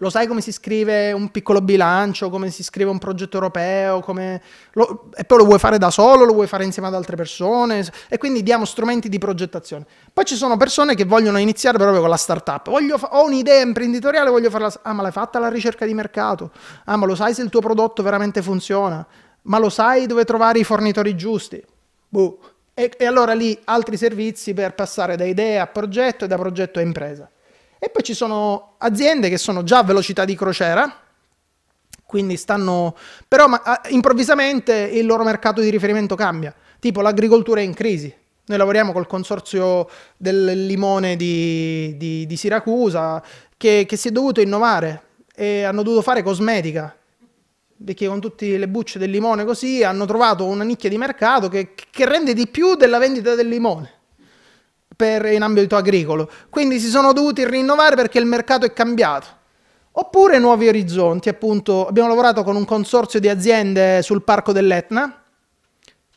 lo sai come si scrive un piccolo bilancio, come si scrive un progetto europeo, come... lo... e poi lo vuoi fare da solo, lo vuoi fare insieme ad altre persone e quindi diamo strumenti di progettazione. Poi ci sono persone che vogliono iniziare proprio con la startup, voglio ho un'idea imprenditoriale, voglio farla, ah ma l'hai fatta la ricerca di mercato, ah ma lo sai se il tuo prodotto veramente funziona, ma lo sai dove trovare i fornitori giusti, boh. E, e, allora lì altri servizi per passare da idea a progetto e da progetto a impresa. E poi ci sono aziende che sono già a velocità di crociera, quindi stanno... però ma, ah, improvvisamente il loro mercato di riferimento cambia, tipo l'agricoltura è in crisi. Noi lavoriamo col consorzio del limone di, di, di Siracusa che, che si è dovuto innovare e hanno dovuto fare cosmetica perché con tutte le bucce del limone così hanno trovato una nicchia di mercato che, che rende di più della vendita del limone per, in ambito agricolo. Quindi si sono dovuti rinnovare perché il mercato è cambiato. Oppure nuovi orizzonti, appunto, abbiamo lavorato con un consorzio di aziende sul parco dell'Etna,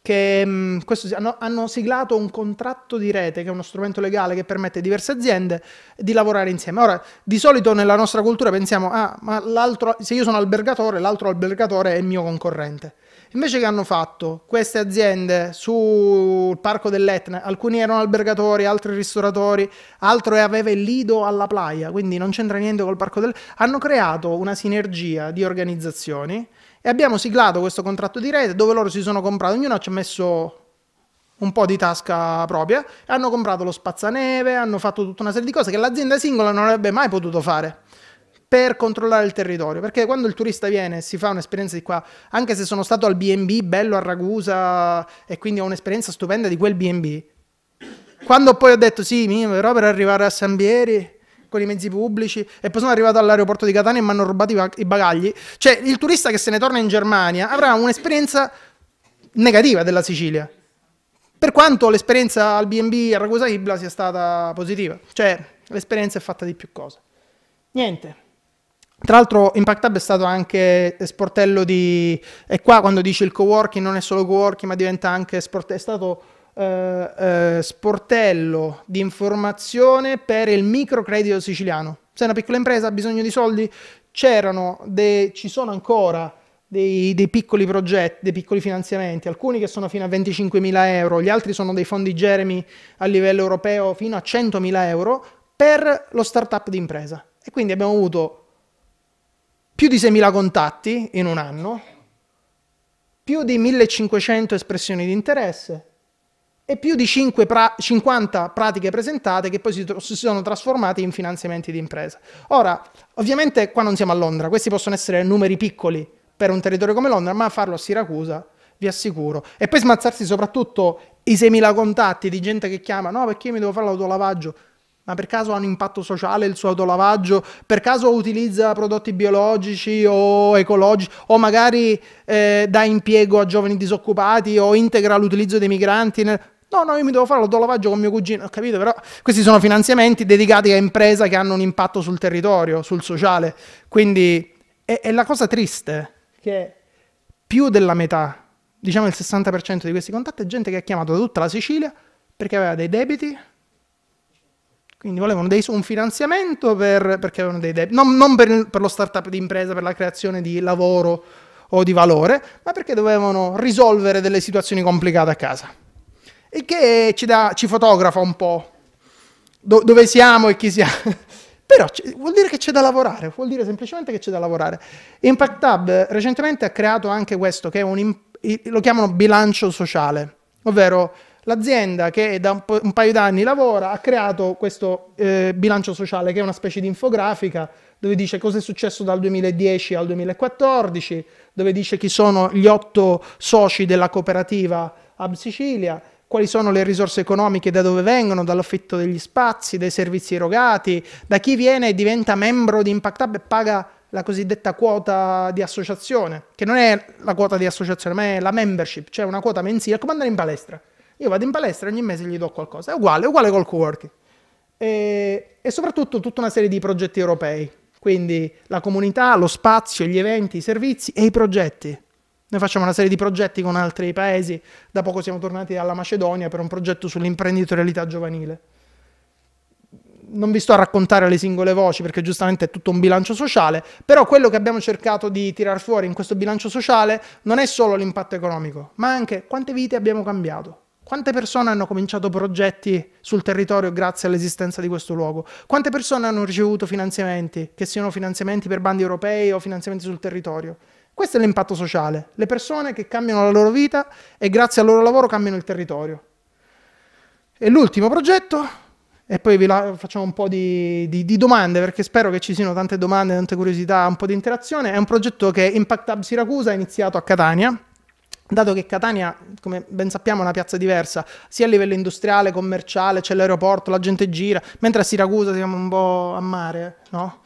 che mh, mm, questo, hanno, hanno, siglato un contratto di rete, che è uno strumento legale che permette a diverse aziende di lavorare insieme. Ora, di solito nella nostra cultura pensiamo, ah, ma se io sono albergatore, l'altro albergatore è il mio concorrente. Invece che hanno fatto queste aziende sul parco dell'Etna, alcuni erano albergatori, altri ristoratori, altro aveva il lido alla playa, quindi non c'entra niente col parco dell'Etna, hanno creato una sinergia di organizzazioni e abbiamo siglato questo contratto di rete dove loro si sono comprati, ognuno ci ha messo un po' di tasca propria, hanno comprato lo spazzaneve, hanno fatto tutta una serie di cose che l'azienda singola non avrebbe mai potuto fare per controllare il territorio. Perché quando il turista viene e si fa un'esperienza di qua, anche se sono stato al BB bello a Ragusa e quindi ho un'esperienza stupenda di quel BB, quando poi ho detto sì, però per arrivare a Sambieri con i mezzi pubblici e poi sono arrivato all'aeroporto di Catania e mi hanno rubato i bagagli, cioè il turista che se ne torna in Germania avrà un'esperienza negativa della Sicilia. Per quanto l'esperienza al BB a Ragusa Ibla sia stata positiva, cioè l'esperienza è fatta di più cose. Niente. Tra l'altro Impact Hub è stato anche sportello di... E qua quando dice il co-working non è solo co-working ma diventa anche sportello... È stato eh, eh, sportello di informazione per il microcredito siciliano. Sei una piccola impresa, ha bisogno di soldi? C'erano, dei, ci sono ancora dei, dei, piccoli progetti, dei piccoli finanziamenti, alcuni che sono fino a 25.000 euro, gli altri sono dei fondi Jeremy a livello europeo fino a 100.000 euro per lo startup di impresa. E quindi abbiamo avuto più di 6.000 contatti in un anno, più di 1.500 espressioni di interesse e più di pra 50 pratiche presentate che poi si, si, sono trasformate in finanziamenti di impresa. Ora, ovviamente qua non siamo a Londra, questi possono essere numeri piccoli per un territorio come Londra, ma farlo a Siracusa vi assicuro. E poi smazzarsi soprattutto i 6.000 contatti di gente che chiama, no perché io mi devo fare l'autolavaggio, ma per caso ha un impatto sociale il suo autolavaggio, per caso utilizza prodotti biologici o ecologici, o magari eh, dà impiego a giovani disoccupati o integra l'utilizzo dei migranti. Nel... No, no, io mi devo fare l'autolavaggio con mio cugino, ho capito, però questi sono finanziamenti dedicati a imprese che hanno un impatto sul territorio, sul sociale. Quindi è, è la cosa triste che più della metà, diciamo il 60% di questi contatti è gente che ha chiamato da tutta la Sicilia perché aveva dei debiti quindi volevano dei, un finanziamento per, perché avevano dei debiti, non, non per, per, lo startup di impresa, per la creazione di lavoro o di valore, ma perché dovevano risolvere delle situazioni complicate a casa. E che ci, da, ci fotografa un po' do, dove siamo e chi siamo. Però vuol dire che c'è da lavorare, vuol dire semplicemente che c'è da lavorare. Impact Hub recentemente ha creato anche questo, che un, lo chiamano bilancio sociale, ovvero L'azienda che da un, po- un paio d'anni lavora ha creato questo eh, bilancio sociale che è una specie di infografica dove dice cosa è successo dal 2010 al 2014, dove dice chi sono gli otto soci della cooperativa Ab Sicilia, quali sono le risorse economiche, da dove vengono, dall'affitto degli spazi, dai servizi erogati, da chi viene e diventa membro di Impact Hub e paga la cosiddetta quota di associazione, che non è la quota di associazione, ma è la membership, cioè una quota mensile, come andare in palestra. Io vado in palestra e ogni mese gli do qualcosa. È uguale, è uguale col co-working. E, e soprattutto tutta una serie di progetti europei. Quindi la comunità, lo spazio, gli eventi, i servizi e i progetti. Noi facciamo una serie di progetti con altri paesi. Da poco siamo tornati alla Macedonia per un progetto sull'imprenditorialità giovanile. Non vi sto a raccontare le singole voci perché giustamente è tutto un bilancio sociale, però quello che abbiamo cercato di tirar fuori in questo bilancio sociale non è solo l'impatto economico, ma anche quante vite abbiamo cambiato. Quante persone hanno cominciato progetti sul territorio grazie all'esistenza di questo luogo? Quante persone hanno ricevuto finanziamenti, che siano finanziamenti per bandi europei o finanziamenti sul territorio? Questo è l'impatto sociale. Le persone che cambiano la loro vita e grazie al loro lavoro cambiano il territorio. E l'ultimo progetto, e poi vi facciamo un po' di, di, di, domande perché spero che ci siano tante domande, tante curiosità, un po' di interazione, è un progetto che Impact Hub Siracusa ha iniziato a Catania Dato che Catania, come ben sappiamo, è una piazza diversa, sia a livello industriale, commerciale, c'è l'aeroporto, la gente gira, mentre a Siracusa siamo un po' a mare, no?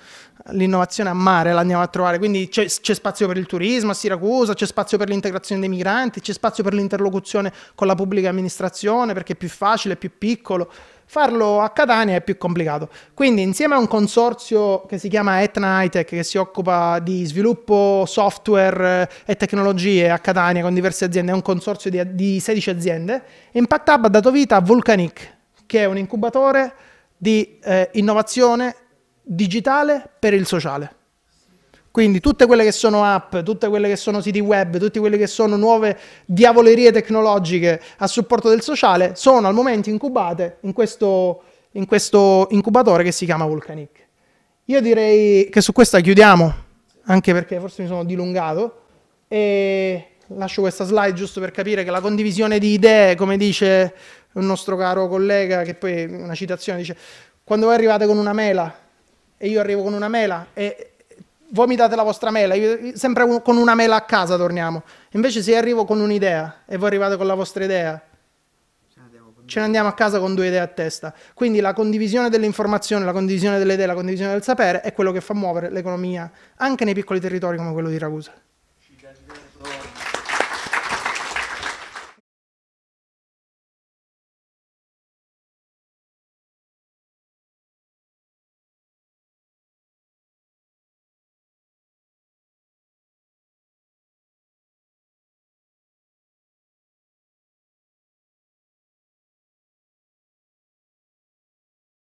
L'innovazione a mare l'andiamo a trovare, quindi c'è, c'è spazio per il turismo a Siracusa, c'è spazio per l'integrazione dei migranti, c'è spazio per l'interlocuzione con la pubblica amministrazione perché è più facile, è più piccolo. Farlo a Catania è più complicato. Quindi insieme a un consorzio che si chiama Etna Hightech che si occupa di sviluppo software eh, e tecnologie a Catania con diverse aziende, è un consorzio di, di 16 aziende, Impact Hub ha dato vita a Vulcanic, che è un incubatore di eh, innovazione digitale per il sociale. Quindi tutte quelle che sono app, tutte quelle che sono siti web, tutte quelle che sono nuove diavolerie tecnologiche a supporto del sociale sono al momento incubate in questo, in questo incubatore che si chiama Vulcanic. Io direi che su questa chiudiamo, anche perché forse mi sono dilungato, e lascio questa slide giusto per capire che la condivisione di idee, come dice un nostro caro collega, che poi una citazione dice, quando voi arrivate con una mela e io arrivo con una mela e mi date la vostra mela, io, sempre un, con una mela a casa torniamo. Invece se arrivo con un'idea e voi arrivate con la vostra idea, ce ne andiamo a casa con due idee a testa. Quindi la condivisione delle informazioni, la condivisione delle idee, la condivisione del sapere è quello che fa muovere l'economia anche nei piccoli territori come quello di Ragusa.